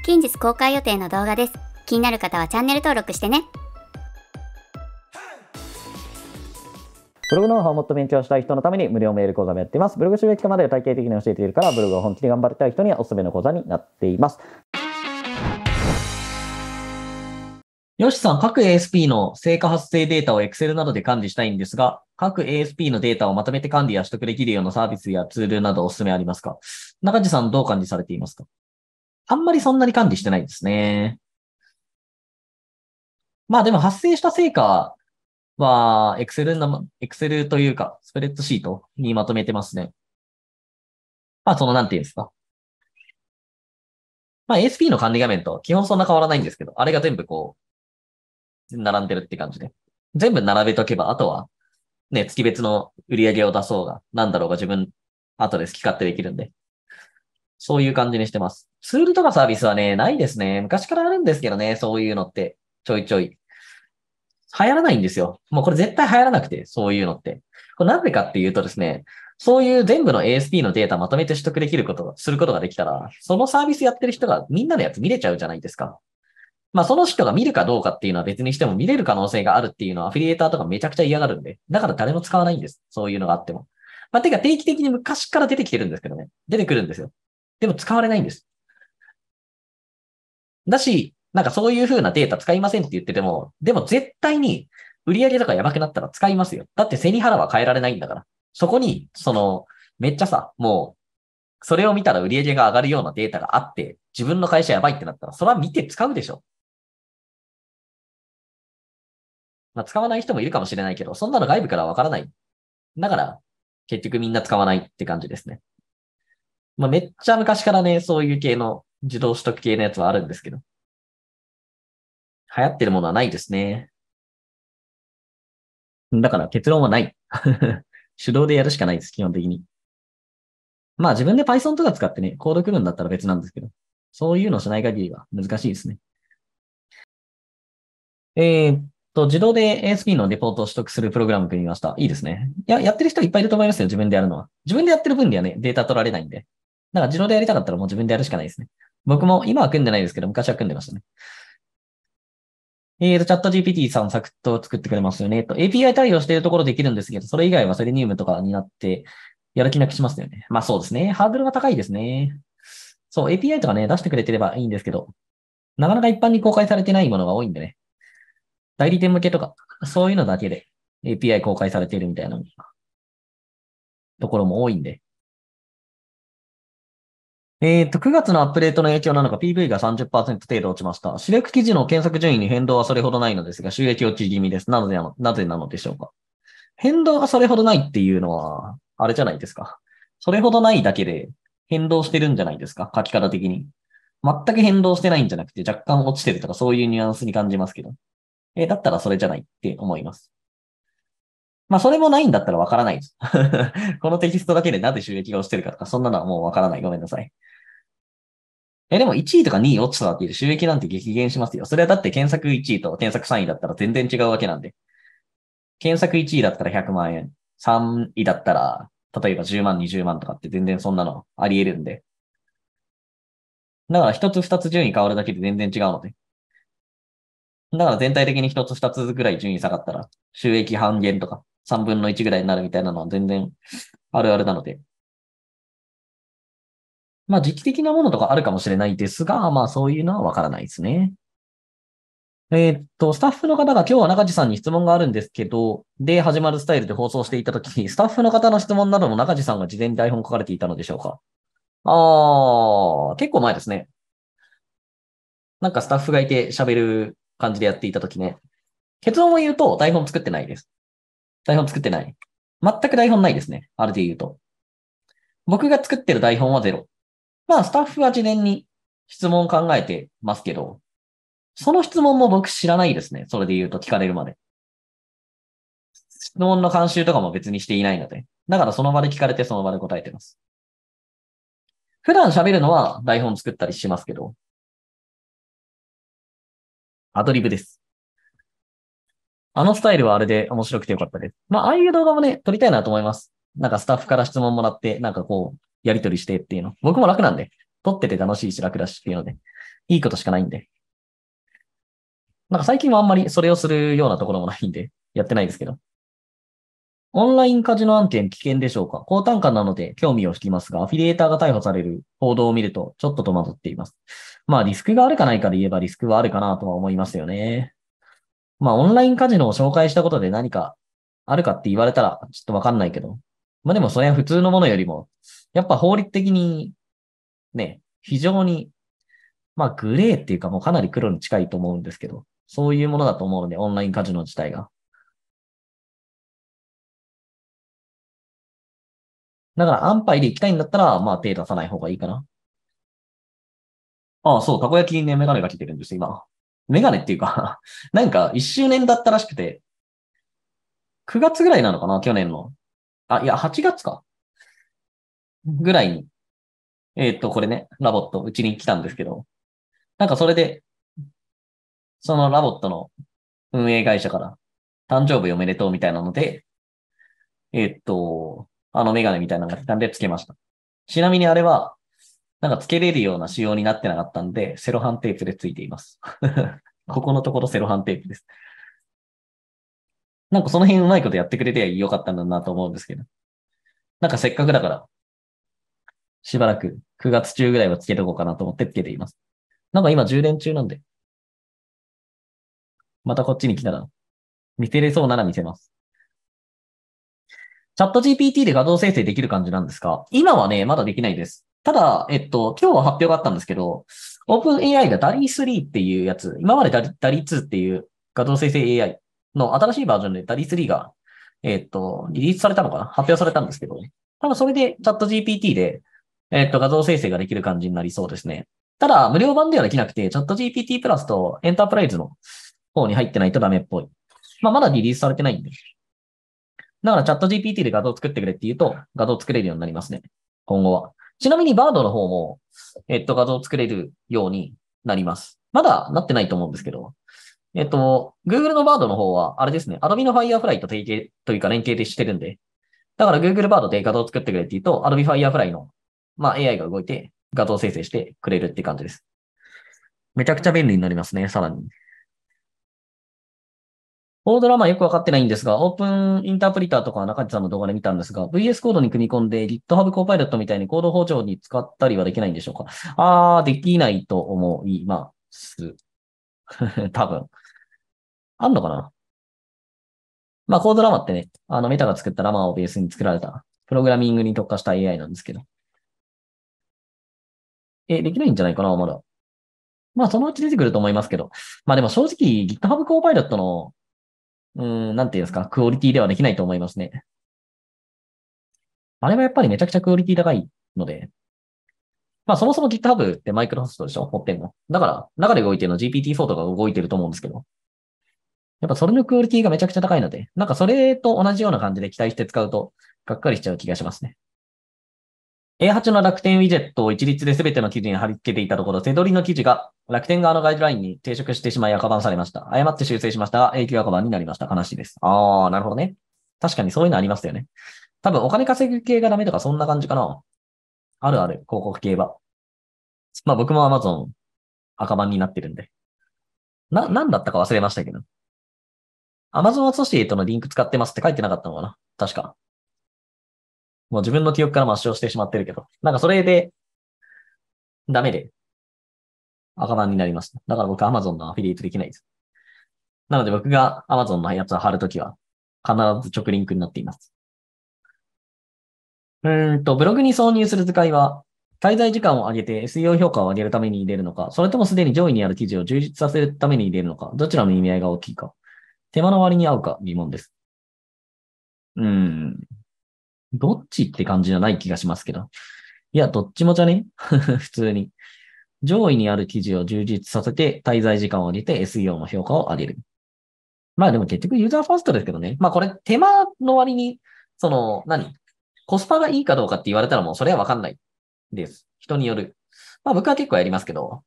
近日公開予定の動画です。気になる方はチャンネル登録してね。ブログの方をもっと勉強したい人のために無料メール講座もやっています。ブログ収益化まで体系的に教えているから、ブログを本気で頑張りたい人にはおすすめの講座になっています。よしさん、各 ASP の成果発生データを Excel などで管理したいんですが、各 ASP のデータをまとめて管理や取得できるようなサービスやツールなどおすすめありますか中地さん、どう管理されていますかあんまりそんなに管理してないですね。まあでも発生した成果は、エクセルの、エクセルというか、スプレッドシートにまとめてますね。まあ、その、なんていうんですか。まあ、ASP の管理画面と基本そんな変わらないんですけど、あれが全部こう、並んでるって感じで。全部並べとけば、あとは、ね、月別の売り上げを出そうが、なんだろうが自分、後で好き勝手できるんで。そういう感じにしてます。ツールとかサービスはね、ないですね。昔からあるんですけどね、そういうのって、ちょいちょい。流行らないんですよ。もうこれ絶対流行らなくて、そういうのって。これなぜかっていうとですね、そういう全部の ASP のデータまとめて取得できること、することができたら、そのサービスやってる人がみんなのやつ見れちゃうじゃないですか。まあその人が見るかどうかっていうのは別にしても見れる可能性があるっていうのはアフィリエーターとかめちゃくちゃ嫌がるんで。だから誰も使わないんです。そういうのがあっても。まあてか定期的に昔から出てきてるんですけどね。出てくるんですよ。でも使われないんです。だし、なんかそういう風なデータ使いませんって言ってても、でも絶対に売り上げとかやばくなったら使いますよ。だって背に腹は変えられないんだから。そこに、その、めっちゃさ、もう、それを見たら売り上げが上がるようなデータがあって、自分の会社やばいってなったら、それは見て使うでしょ。まあ、使わない人もいるかもしれないけど、そんなの外部からわからない。だから、結局みんな使わないって感じですね。まあ、めっちゃ昔からね、そういう系の自動取得系のやつはあるんですけど。流行ってるものはないですね。だから結論はない。手動でやるしかないです、基本的に。まあ自分で Python とか使ってね、コード来るんだったら別なんですけど、そういうのしない限りは難しいですね。えー、っと、自動で ASP のレポートを取得するプログラム組みました。いいですね。いや、やってる人いっぱいいると思いますよ、自分でやるのは。自分でやってる分ではね、データ取られないんで。だから自動でやりたかったらもう自分でやるしかないですね。僕も今は組んでないですけど、昔は組んでましたね。えっ、ー、と、チャット GPT さんサクッと作ってくれますよね。と、API 対応しているところできるんですけど、それ以外はセレニウムとかになって、やる気なくしますよね。まあそうですね。ハードルが高いですね。そう、API とかね、出してくれてればいいんですけど、なかなか一般に公開されてないものが多いんでね。代理店向けとか、そういうのだけで API 公開されているみたいなところも多いんで、えっ、ー、と、9月のアップデートの影響なのか PV が30%程度落ちました。主力記事の検索順位に変動はそれほどないのですが、収益落ち気味です。なぜなのなぜなのでしょうか変動がそれほどないっていうのは、あれじゃないですか。それほどないだけで変動してるんじゃないですか書き方的に。全く変動してないんじゃなくて若干落ちてるとかそういうニュアンスに感じますけど。えー、だったらそれじゃないって思います。まあ、それもないんだったらわからないです。このテキストだけでなぜ収益が落ちてるかとか、そんなのはもうわからない。ごめんなさい。え、でも1位とか2位落ちたわけで収益なんて激減しますよ。それはだって検索1位と検索3位だったら全然違うわけなんで。検索1位だったら100万円。3位だったら、例えば10万、20万とかって全然そんなのあり得るんで。だから1つ2つ順位変わるだけで全然違うので。だから全体的に1つ2つぐらい順位下がったら収益半減とか3分の1ぐらいになるみたいなのは全然あるあるなので。まあ、時期的なものとかあるかもしれないですが、まあ、そういうのはわからないですね。えー、っと、スタッフの方が今日は中地さんに質問があるんですけど、で、始まるスタイルで放送していたとき、スタッフの方の質問なども中地さんが事前に台本書かれていたのでしょうかああ、結構前ですね。なんかスタッフがいて喋る感じでやっていたときね。結論を言うと台本作ってないです。台本作ってない全く台本ないですね。あれで言うと。僕が作ってる台本はゼロ。まあ、スタッフは事前に質問を考えてますけど、その質問も僕知らないですね。それで言うと聞かれるまで。質問の監修とかも別にしていないので。だからその場で聞かれてその場で答えてます。普段喋るのは台本作ったりしますけど、アドリブです。あのスタイルはあれで面白くてよかったです。まあ、ああいう動画もね、撮りたいなと思います。なんかスタッフから質問もらって、なんかこう、やりとりしてっていうの。僕も楽なんで、撮ってて楽しいし楽だしっていうので、いいことしかないんで。なんか最近はあんまりそれをするようなところもないんで、やってないですけど。オンラインカジノ案件危険でしょうか高単価なので興味を引きますが、アフィリエーターが逮捕される報道を見ると、ちょっと戸惑っています。まあ、リスクがあるかないかで言えばリスクはあるかなとは思いますよね。まあ、オンラインカジノを紹介したことで何かあるかって言われたら、ちょっとわかんないけど。まあでも、それは普通のものよりも、やっぱ法律的に、ね、非常に、まあ、グレーっていうかもうかなり黒に近いと思うんですけど、そういうものだと思うので、オンラインカジノ自体が。だから、安牌で行きたいんだったら、まあ、手出さない方がいいかな。ああ、そう、たこ焼きにね、メガネが来てるんです、今。メガネっていうか なんか一周年だったらしくて、9月ぐらいなのかな去年の。あ、いや、8月か。ぐらいに、えー、っと、これね、ラボット、うちに来たんですけど、なんかそれで、そのラボットの運営会社から、誕生日おめでとうみたいなので、えー、っと、あのメガネみたいなのが来たんでつけました。ちなみにあれは、なんか付けれるような仕様になってなかったんで、セロハンテープで付いています。ここのところセロハンテープです。なんかその辺うまいことやってくれてよかったんだなと思うんですけど。なんかせっかくだから、しばらく9月中ぐらいはつけとこうかなと思ってつけています。なんか今充電中なんで。またこっちに来たら、見せれそうなら見せます。チャット GPT で画像生成できる感じなんですか今はね、まだできないです。ただ、えっと、今日は発表があったんですけど、OpenAI が DALI3 っていうやつ、今まで DALI2 っていう画像生成 AI の新しいバージョンで DALI3 が、えっと、リリースされたのかな発表されたんですけど、多分それで ChatGPT で、えっと、画像生成ができる感じになりそうですね。ただ、無料版ではできなくて、ChatGPT プラスとエンタープライズの方に入ってないとダメっぽい。まあ、まだリリースされてないんで。だから ChatGPT で画像作ってくれって言うと、画像作れるようになりますね。今後は。ちなみにバードの方も、えっと、画像を作れるようになります。まだなってないと思うんですけど、えっと、Google のバードの方は、あれですね、Adobe の Firefly と提携というか連携でしてるんで、だから Google バードで画像を作ってくれって言うと、Adobe Firefly の、まあ、AI が動いて画像生成してくれるって感じです。めちゃくちゃ便利になりますね、さらに。オードラマよくわかってないんですが、オープンインタープリターとか中地さんの動画で見たんですが、VS コードに組み込んで GitHub コーパイロットみたいにコード包丁に使ったりはできないんでしょうかあー、できないと思います。多分。あんのかなまあ、コードラマってね、あの、メタが作ったラマをベースに作られた、プログラミングに特化した AI なんですけど。え、できないんじゃないかなまだ。まあ、そのうち出てくると思いますけど。まあ、でも正直 GitHub コーパイロットのうん、なんていうんですか、クオリティではできないと思いますね。あれはやっぱりめちゃくちゃクオリティ高いので、まあそもそも GitHub ってマイクロソフトでしょ持ってんの。だから、中で動いてるの GPT-4 とか動いてると思うんですけど。やっぱそれのクオリティがめちゃくちゃ高いので、なんかそれと同じような感じで期待して使うと、がっかりしちゃう気がしますね。A8 の楽天ウィジェットを一律で全ての記事に貼り付けていたところ、セドリの記事が楽天側のガイドラインに抵触してしまい赤番されました。誤って修正しましたが、永久赤番になりました。悲しいです。あー、なるほどね。確かにそういうのありましたよね。多分お金稼ぐ系がダメとかそんな感じかな。あるある、広告系は。まあ僕も Amazon 赤番になってるんで。な、なんだったか忘れましたけど。Amazon アソシエイトのリンク使ってますって書いてなかったのかな確か。もう自分の記憶から抹消してしまってるけど、なんかそれで、ダメで、赤版になりました。だから僕 Amazon のアフィリエイトできないです。なので僕が Amazon のやつを貼るときは、必ず直リンクになっています。うんと、ブログに挿入する図解は、滞在時間を上げて SEO 評価を上げるために入れるのか、それともすでに上位にある記事を充実させるために入れるのか、どちらの意味合いが大きいか、手間の割に合うか疑問です。うん。どっちって感じじゃない気がしますけど。いや、どっちもじゃね 普通に。上位にある記事を充実させて、滞在時間を上げて SEO の評価を上げる。まあでも結局ユーザーファーストですけどね。まあこれ手間の割に、その、何コスパがいいかどうかって言われたらもうそれはわかんないです。人による。まあ僕は結構やりますけど、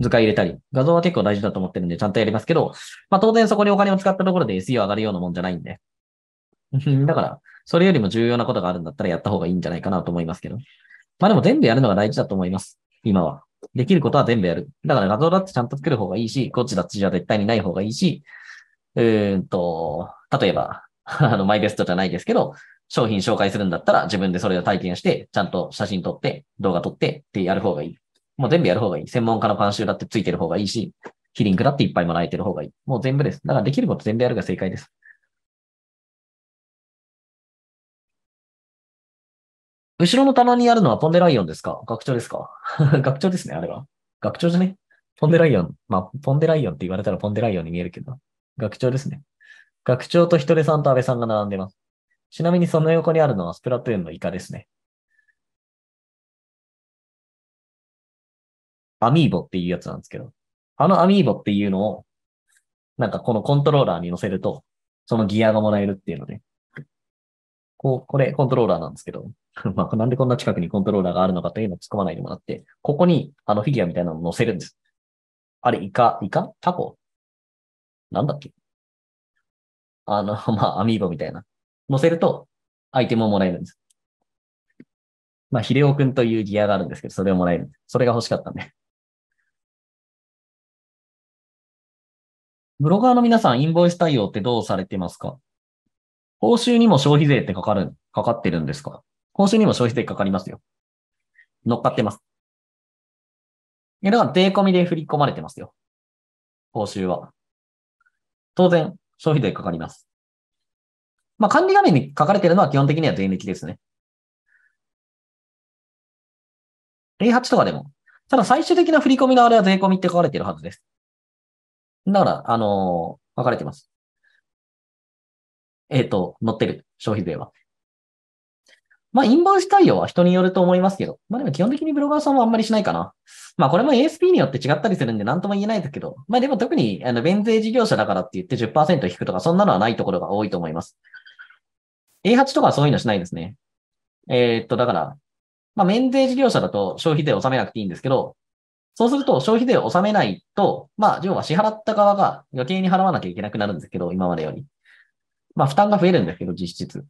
図解入れたり、画像は結構大事だと思ってるんでちゃんとやりますけど、まあ当然そこにお金を使ったところで SEO 上がるようなもんじゃないんで。だから、それよりも重要なことがあるんだったらやった方がいいんじゃないかなと思いますけど。まあでも全部やるのが大事だと思います。今は。できることは全部やる。だから画像だってちゃんと作る方がいいし、こっちだってじゃ絶対にない方がいいし、うーんと、例えば、あの、マイベストじゃないですけど、商品紹介するんだったら自分でそれを体験して、ちゃんと写真撮って、動画撮ってってやる方がいい。もう全部やる方がいい。専門家の監修だってついてる方がいいし、キリンクだっていっぱいもらえてる方がいい。もう全部です。だからできること全部やるが正解です。後ろの棚にあるのはポンデライオンですか学長ですか 学長ですね、あれは。学長じゃねポンデライオン。まあ、ポンデライオンって言われたらポンデライオンに見えるけど。学長ですね。学長とヒトデさんと安倍さんが並んでます。ちなみにその横にあるのはスプラトゥーンのイカですね。アミーボっていうやつなんですけど。あのアミーボっていうのを、なんかこのコントローラーに乗せると、そのギアがもらえるっていうので、こう、これコントローラーなんですけど、まあ、なんでこんな近くにコントローラーがあるのかというのを突っ込まないでもらって、ここにあのフィギュアみたいなのを載せるんです。あれ、イカ、イカタコなんだっけあの、まあ、アミーボみたいな。載せると、アイテムをもらえるんです。まあ、ヒレオくんというギアがあるんですけど、それをもらえる。それが欲しかったんで。ブロガーの皆さん、インボイス対応ってどうされてますか報酬にも消費税ってかかる、かかってるんですか報酬にも消費税かかりますよ。乗っかってます。え、だから税込みで振り込まれてますよ。報酬は。当然、消費税かかります。まあ、管理画面に書かれてるのは基本的には税抜きですね。A8 とかでも。ただ最終的な振り込みのあれは税込みって書かれてるはずです。だから、あのー、書かれてます。えっ、ー、と、乗ってる、消費税は。まあ、インバウンス対応は人によると思いますけど、まあでも基本的にブロガーさんはあんまりしないかな。まあこれも ASP によって違ったりするんで何とも言えないですけど、まあでも特にあの免税事業者だからって言って10%引くとかそんなのはないところが多いと思います。A8 とかそういうのしないですね。えー、っと、だから、まあ免税事業者だと消費税を納めなくていいんですけど、そうすると消費税を納めないと、まあ要は支払った側が余計に払わなきゃいけなくなるんですけど、今までより。まあ負担が増えるんだけど、実質。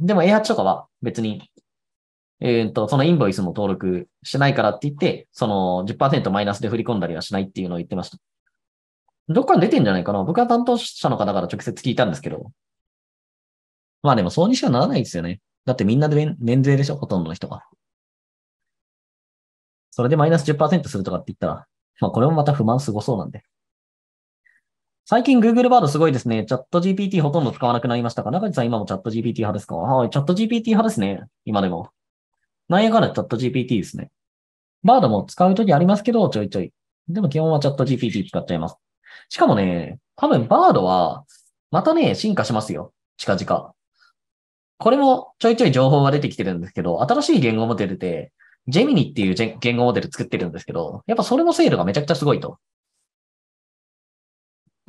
でも A8 とかは別に、えっ、と、そのインボイスも登録しないからって言って、その10%マイナスで振り込んだりはしないっていうのを言ってました。どっから出てんじゃないかな僕は担当者の方から直接聞いたんですけど。まあでもそうにしかならないですよね。だってみんなで免税でしょほとんどの人が。それでマイナス10%するとかって言ったら、まあこれもまた不満すごそうなんで。最近 Google バードすごいですね。チャット GPT ほとんど使わなくなりましたか中地さん今もチャット GPT 派ですかはい、チャット GPT 派ですね。今でも。なんやかんチャット GPT ですね。バードも使うときありますけど、ちょいちょい。でも基本はチャット GPT 使っちゃいます。しかもね、多分バードは、またね、進化しますよ。近々。これもちょいちょい情報が出てきてるんですけど、新しい言語モデルで、ジェミニっていう言語モデル作ってるんですけど、やっぱそれの精度がめちゃくちゃすごいと。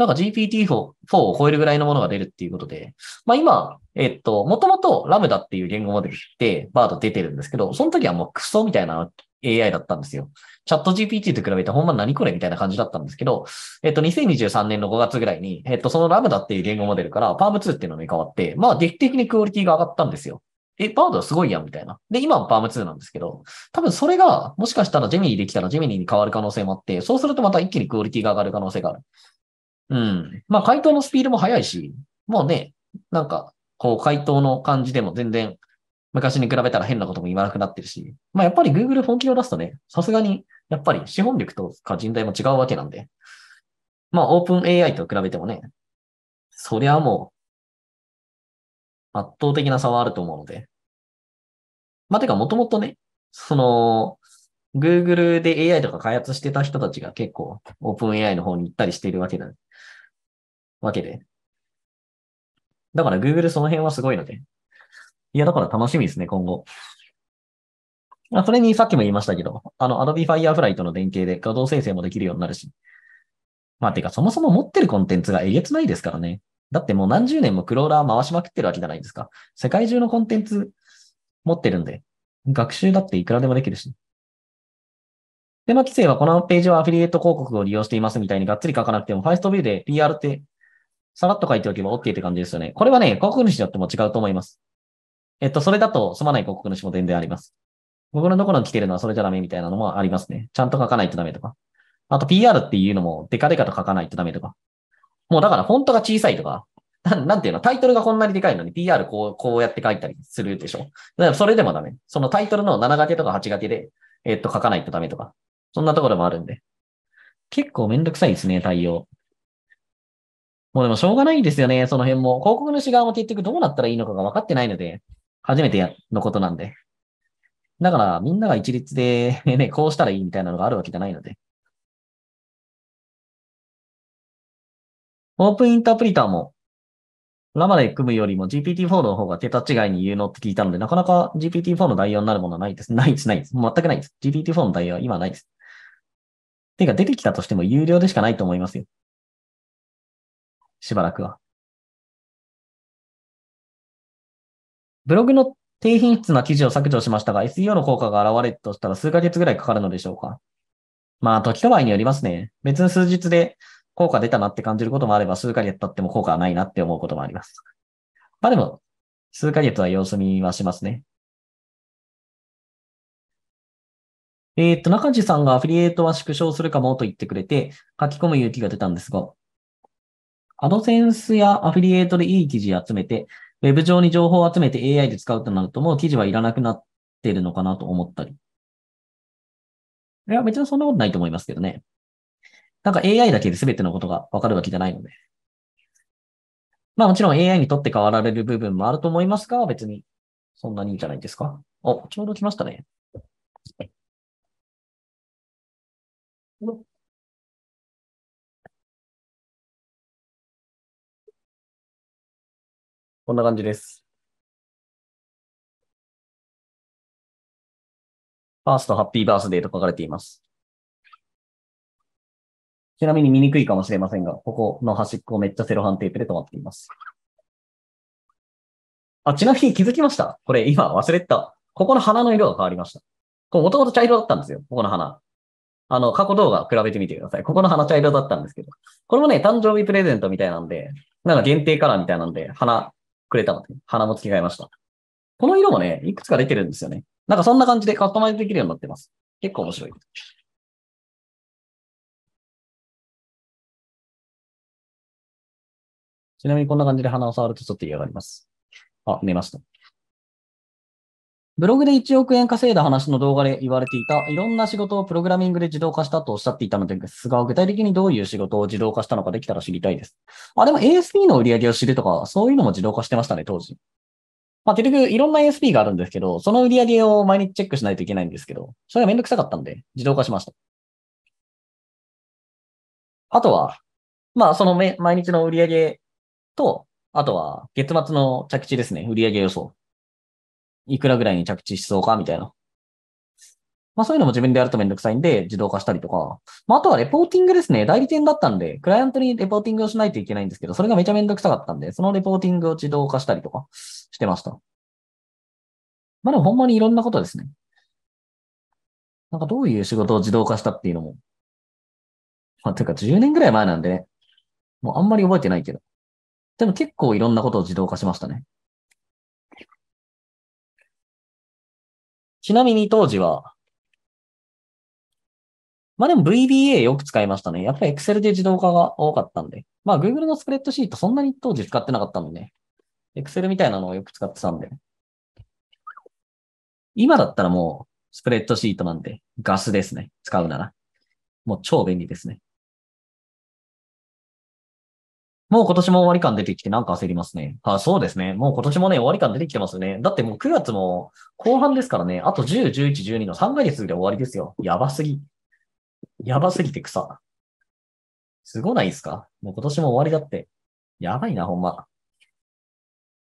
なんか GPT-4 を超えるぐらいのものが出るっていうことで、まあ今、えっと、もともとラムダっていう言語モデルってバード出てるんですけど、その時はもうクソみたいな AI だったんですよ。チャット GPT と比べてほんま何これみたいな感じだったんですけど、えっと、2023年の5月ぐらいに、えっと、そのラムダっていう言語モデルからパーム2っていうのに変わって、まあ劇的にクオリティが上がったんですよ。え、バードすごいやん、みたいな。で、今はパーム2なんですけど、多分それが、もしかしたらジェミニーできたらジェミニーに変わる可能性もあって、そうするとまた一気にクオリティが上がる可能性がある。うん。まあ、回答のスピードも速いし、もうね、なんか、こう、回答の感じでも全然、昔に比べたら変なことも言わなくなってるし、まあ、やっぱり Google 本気を出すとね、さすがに、やっぱり資本力とか人材も違うわけなんで、まあ、オープン AI と比べてもね、そりゃもう、圧倒的な差はあると思うので。まあ、てか、もともとね、その、Google で AI とか開発してた人たちが結構、オープン AI の方に行ったりしているわけだ、わけで。だから Google その辺はすごいので。いや、だから楽しみですね、今後。あそれにさっきも言いましたけど、あの、Adobe Firefly との連携で画像生成もできるようになるし。まあ、てか、そもそも持ってるコンテンツがえげつないですからね。だってもう何十年もクローラー回しまくってるわけじゃないですか。世界中のコンテンツ持ってるんで、学習だっていくらでもできるし。で、まあ、規制はこのページはアフィリエイト広告を利用していますみたいにがっつり書かなくても、ファイストビューで PR ってさらっと書いておけば OK って感じですよね。これはね、広告主によっても違うと思います。えっと、それだと済まない広告主も全然あります。僕のところに来てるのはそれじゃダメみたいなのもありますね。ちゃんと書かないとダメとか。あと PR っていうのもデカデカと書かないとダメとか。もうだからフォントが小さいとか、ななんていうの、タイトルがこんなにでかいのに PR こう、こうやって書いたりするでしょ。だからそれでもダメ。そのタイトルの7掛けとか8掛けで、えっと、書かないとダメとか。そんなところもあるんで。結構めんどくさいですね、対応。もうでもしょうがないですよね、その辺も。広告主側も結局どうなったらいいのかが分かってないので、初めてのことなんで。だからみんなが一律で ね、こうしたらいいみたいなのがあるわけじゃないので。オープンインタープリターも、ラマで組むよりも GPT-4 の方が桁違いに有能って聞いたので、なかなか GPT-4 の代用になるものはないです。ないです、ないです。全くないです。GPT-4 の代用は今ないです。てか出てきたとしても有料でしかないと思いますよ。しばらくは。ブログの低品質な記事を削除しましたが、SEO の効果が現れるとしたら数ヶ月ぐらいかかるのでしょうかまあ、時と場合によりますね。別に数日で効果出たなって感じることもあれば、数ヶ月経っても効果はないなって思うこともあります。まあでも、数ヶ月は様子見はしますね。えー、っと、中地さんがアフィリエイトは縮小するかもと言ってくれて、書き込む勇気が出たんですが、アドセンスやアフィリエイトでいい記事集めて、ウェブ上に情報を集めて AI で使うとなると、もう記事はいらなくなってるのかなと思ったり。いや、別にそんなことないと思いますけどね。なんか AI だけで全てのことがわかるわけじゃないので。まあもちろん AI にとって変わられる部分もあると思いますが、別にそんなにいいんじゃないですか。お、ちょうど来ましたね。こんな感じです。ファーストハッピーバースデーと書かれています。ちなみに見にくいかもしれませんが、ここの端っこめっちゃセロハンテープで止まっています。あ、ちなみに気づきましたこれ今忘れた。ここの花の色が変わりました。これもともと茶色だったんですよ。ここの花。あの、過去動画比べてみてください。ここの花茶色だったんですけど。これもね、誕生日プレゼントみたいなんで、なんか限定カラーみたいなんで、花くれたので、鼻も付け替えました。この色もね、いくつか出てるんですよね。なんかそんな感じでカスタマイズできるようになってます。結構面白い。ちなみにこんな感じで鼻を触るとちょっと嫌がります。あ、寝ました。ブログで1億円稼いだ話の動画で言われていた、いろんな仕事をプログラミングで自動化したとおっしゃっていたのですが、具体的にどういう仕事を自動化したのかできたら知りたいです。あ、でも ASP の売り上げを知るとか、そういうのも自動化してましたね、当時。まあ、結局、いろんな ASP があるんですけど、その売り上げを毎日チェックしないといけないんですけど、それがめんどくさかったんで、自動化しました。あとは、まあ、その毎日の売り上げと、あとは、月末の着地ですね、売り上げ予想。いくらぐらいに着地しそうかみたいな。まあそういうのも自分でやるとめんどくさいんで、自動化したりとか。まああとはレポーティングですね。代理店だったんで、クライアントにレポーティングをしないといけないんですけど、それがめちゃめんどくさかったんで、そのレポーティングを自動化したりとかしてました。まあでもほんまにいろんなことですね。なんかどういう仕事を自動化したっていうのも。まあというか10年ぐらい前なんでね。もうあんまり覚えてないけど。でも結構いろんなことを自動化しましたね。ちなみに当時は、まあでも VBA よく使いましたね。やっぱり Excel で自動化が多かったんで。まあ Google のスプレッドシートそんなに当時使ってなかったので、ね、Excel みたいなのをよく使ってたんで。今だったらもうスプレッドシートなんでガスですね。使うなら。もう超便利ですね。もう今年も終わり感出てきてなんか焦りますね。あ、そうですね。もう今年もね、終わり感出てきてますね。だってもう9月も後半ですからね、あと10、11、12の3ヶ月で終わりですよ。やばすぎ。やばすぎて草。すごないですかもう今年も終わりだって。やばいな、ほんま。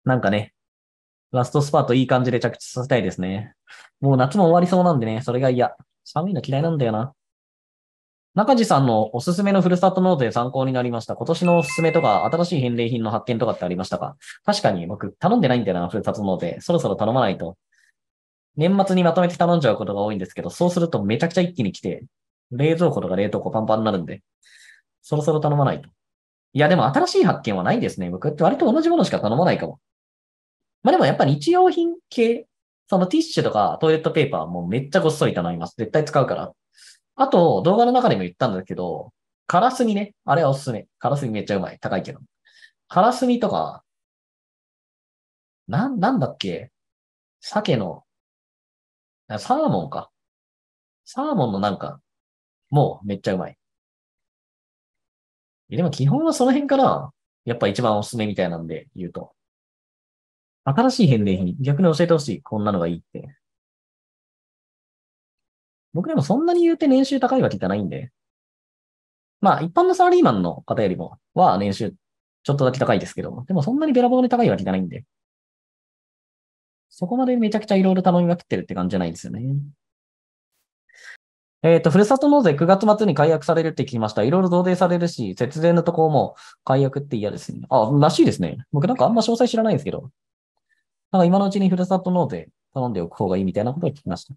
なんかね、ラストスパートいい感じで着地させたいですね。もう夏も終わりそうなんでね、それが嫌。寒いの嫌いなんだよな。中地さんのおすすめのふるさと納税参考になりました。今年のおすすめとか、新しい返礼品の発見とかってありましたか確かに僕、頼んでないんだよな、ふるさと納税。そろそろ頼まないと。年末にまとめて頼んじゃうことが多いんですけど、そうするとめちゃくちゃ一気に来て、冷蔵庫とか冷凍庫パンパンになるんで、そろそろ頼まないと。いや、でも新しい発見はないですね。僕って割と同じものしか頼まないかも。まあでもやっぱ日用品系、そのティッシュとかトイレットペーパーもめっちゃごっそり頼みます。絶対使うから。あと、動画の中でも言ったんだけど、カラスミね。あれはおすすめ。カラスミめっちゃうまい。高いけど。カラスミとか、な、なんだっけ鮭の、サーモンか。サーモンのなんか、もうめっちゃうまい。でも基本はその辺から、やっぱ一番おすすめみたいなんで言うと。新しい返礼品。逆に教えてほしい。こんなのがいいって。僕でもそんなに言うて年収高いわけじゃないんで、まあ一般のサラリーマンの方よりもは年収ちょっとだけ高いですけど、でもそんなにべらぼうに高いわけじゃないんで、そこまでめちゃくちゃいろいろ頼みまくってるって感じじゃないんですよね。えっ、ー、と、ふるさと納税9月末に解約されるって聞きました。いろいろ増税されるし、節税のところも解約って嫌ですね。あ、らしいですね。僕なんかあんま詳細知らないんですけど。なんか今のうちにふるさと納税頼んでおく方がいいみたいなことを聞きました。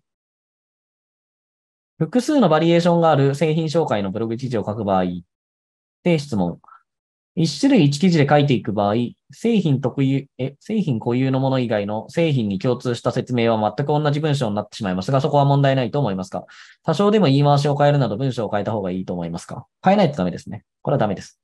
複数のバリエーションがある製品紹介のブログ記事を書く場合で質問。一種類一記事で書いていく場合、製品特有、え、製品固有のもの以外の製品に共通した説明は全く同じ文章になってしまいますが、そこは問題ないと思いますか多少でも言い回しを変えるなど文章を変えた方がいいと思いますか変えないとダメですね。これはダメです。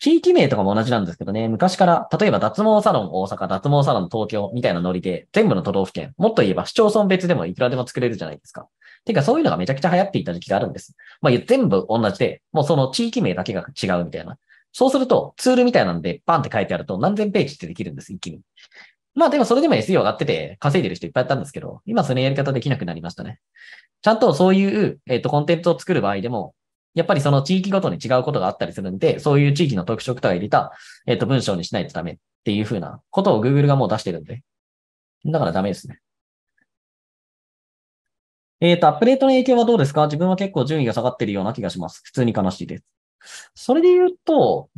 地域名とかも同じなんですけどね、昔から、例えば脱毛サロン大阪、脱毛サロン東京みたいなノリで、全部の都道府県、もっと言えば市町村別でもいくらでも作れるじゃないですか。てかそういうのがめちゃくちゃ流行っていた時期があるんです。まあ、全部同じで、もうその地域名だけが違うみたいな。そうすると、ツールみたいなんで、パンって書いてあると何千ページってできるんです、一気に。まあでもそれでも SEO 上がってて稼いでる人いっぱいいたんですけど、今そのやり方できなくなりましたね。ちゃんとそういう、えっ、ー、と、コンテンツを作る場合でも、やっぱりその地域ごとに違うことがあったりするんで、そういう地域の特色とか入れた、えっ、ー、と、文章にしないとダメっていうふうなことを Google がもう出してるんで。だからダメですね。えっ、ー、と、アップデートの影響はどうですか自分は結構順位が下がってるような気がします。普通に悲しいです。それで言うと、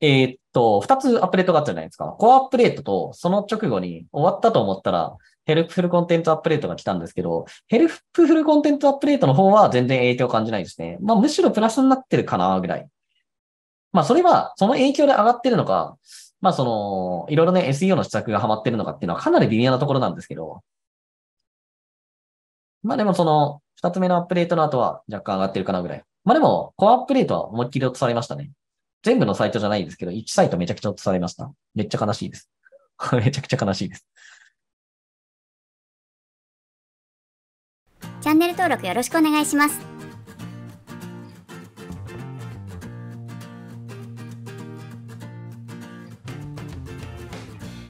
えっ、と、二つアップデートがあったじゃないですか。コアアップデートと、その直後に終わったと思ったら、ヘルプフルコンテンツアップデートが来たんですけど、ヘルプフルコンテンツアップデートの方は全然影響を感じないですね。まあ、むしろプラスになってるかな、ぐらい。まあ、それは、その影響で上がってるのか、まあ、その、いろいろね、SEO の施策がハマってるのかっていうのはかなり微妙なところなんですけど、まあでもその、二つ目のアップデートの後は若干上がってるかなぐらい。まあでも、コアアップデートは思いっきり落とされましたね。全部のサイトじゃないですけど、1サイトめちゃくちゃ落とされました。めっちゃ悲しいです。めちゃくちゃ悲しいです。チャンネル登録よろしくお願いします。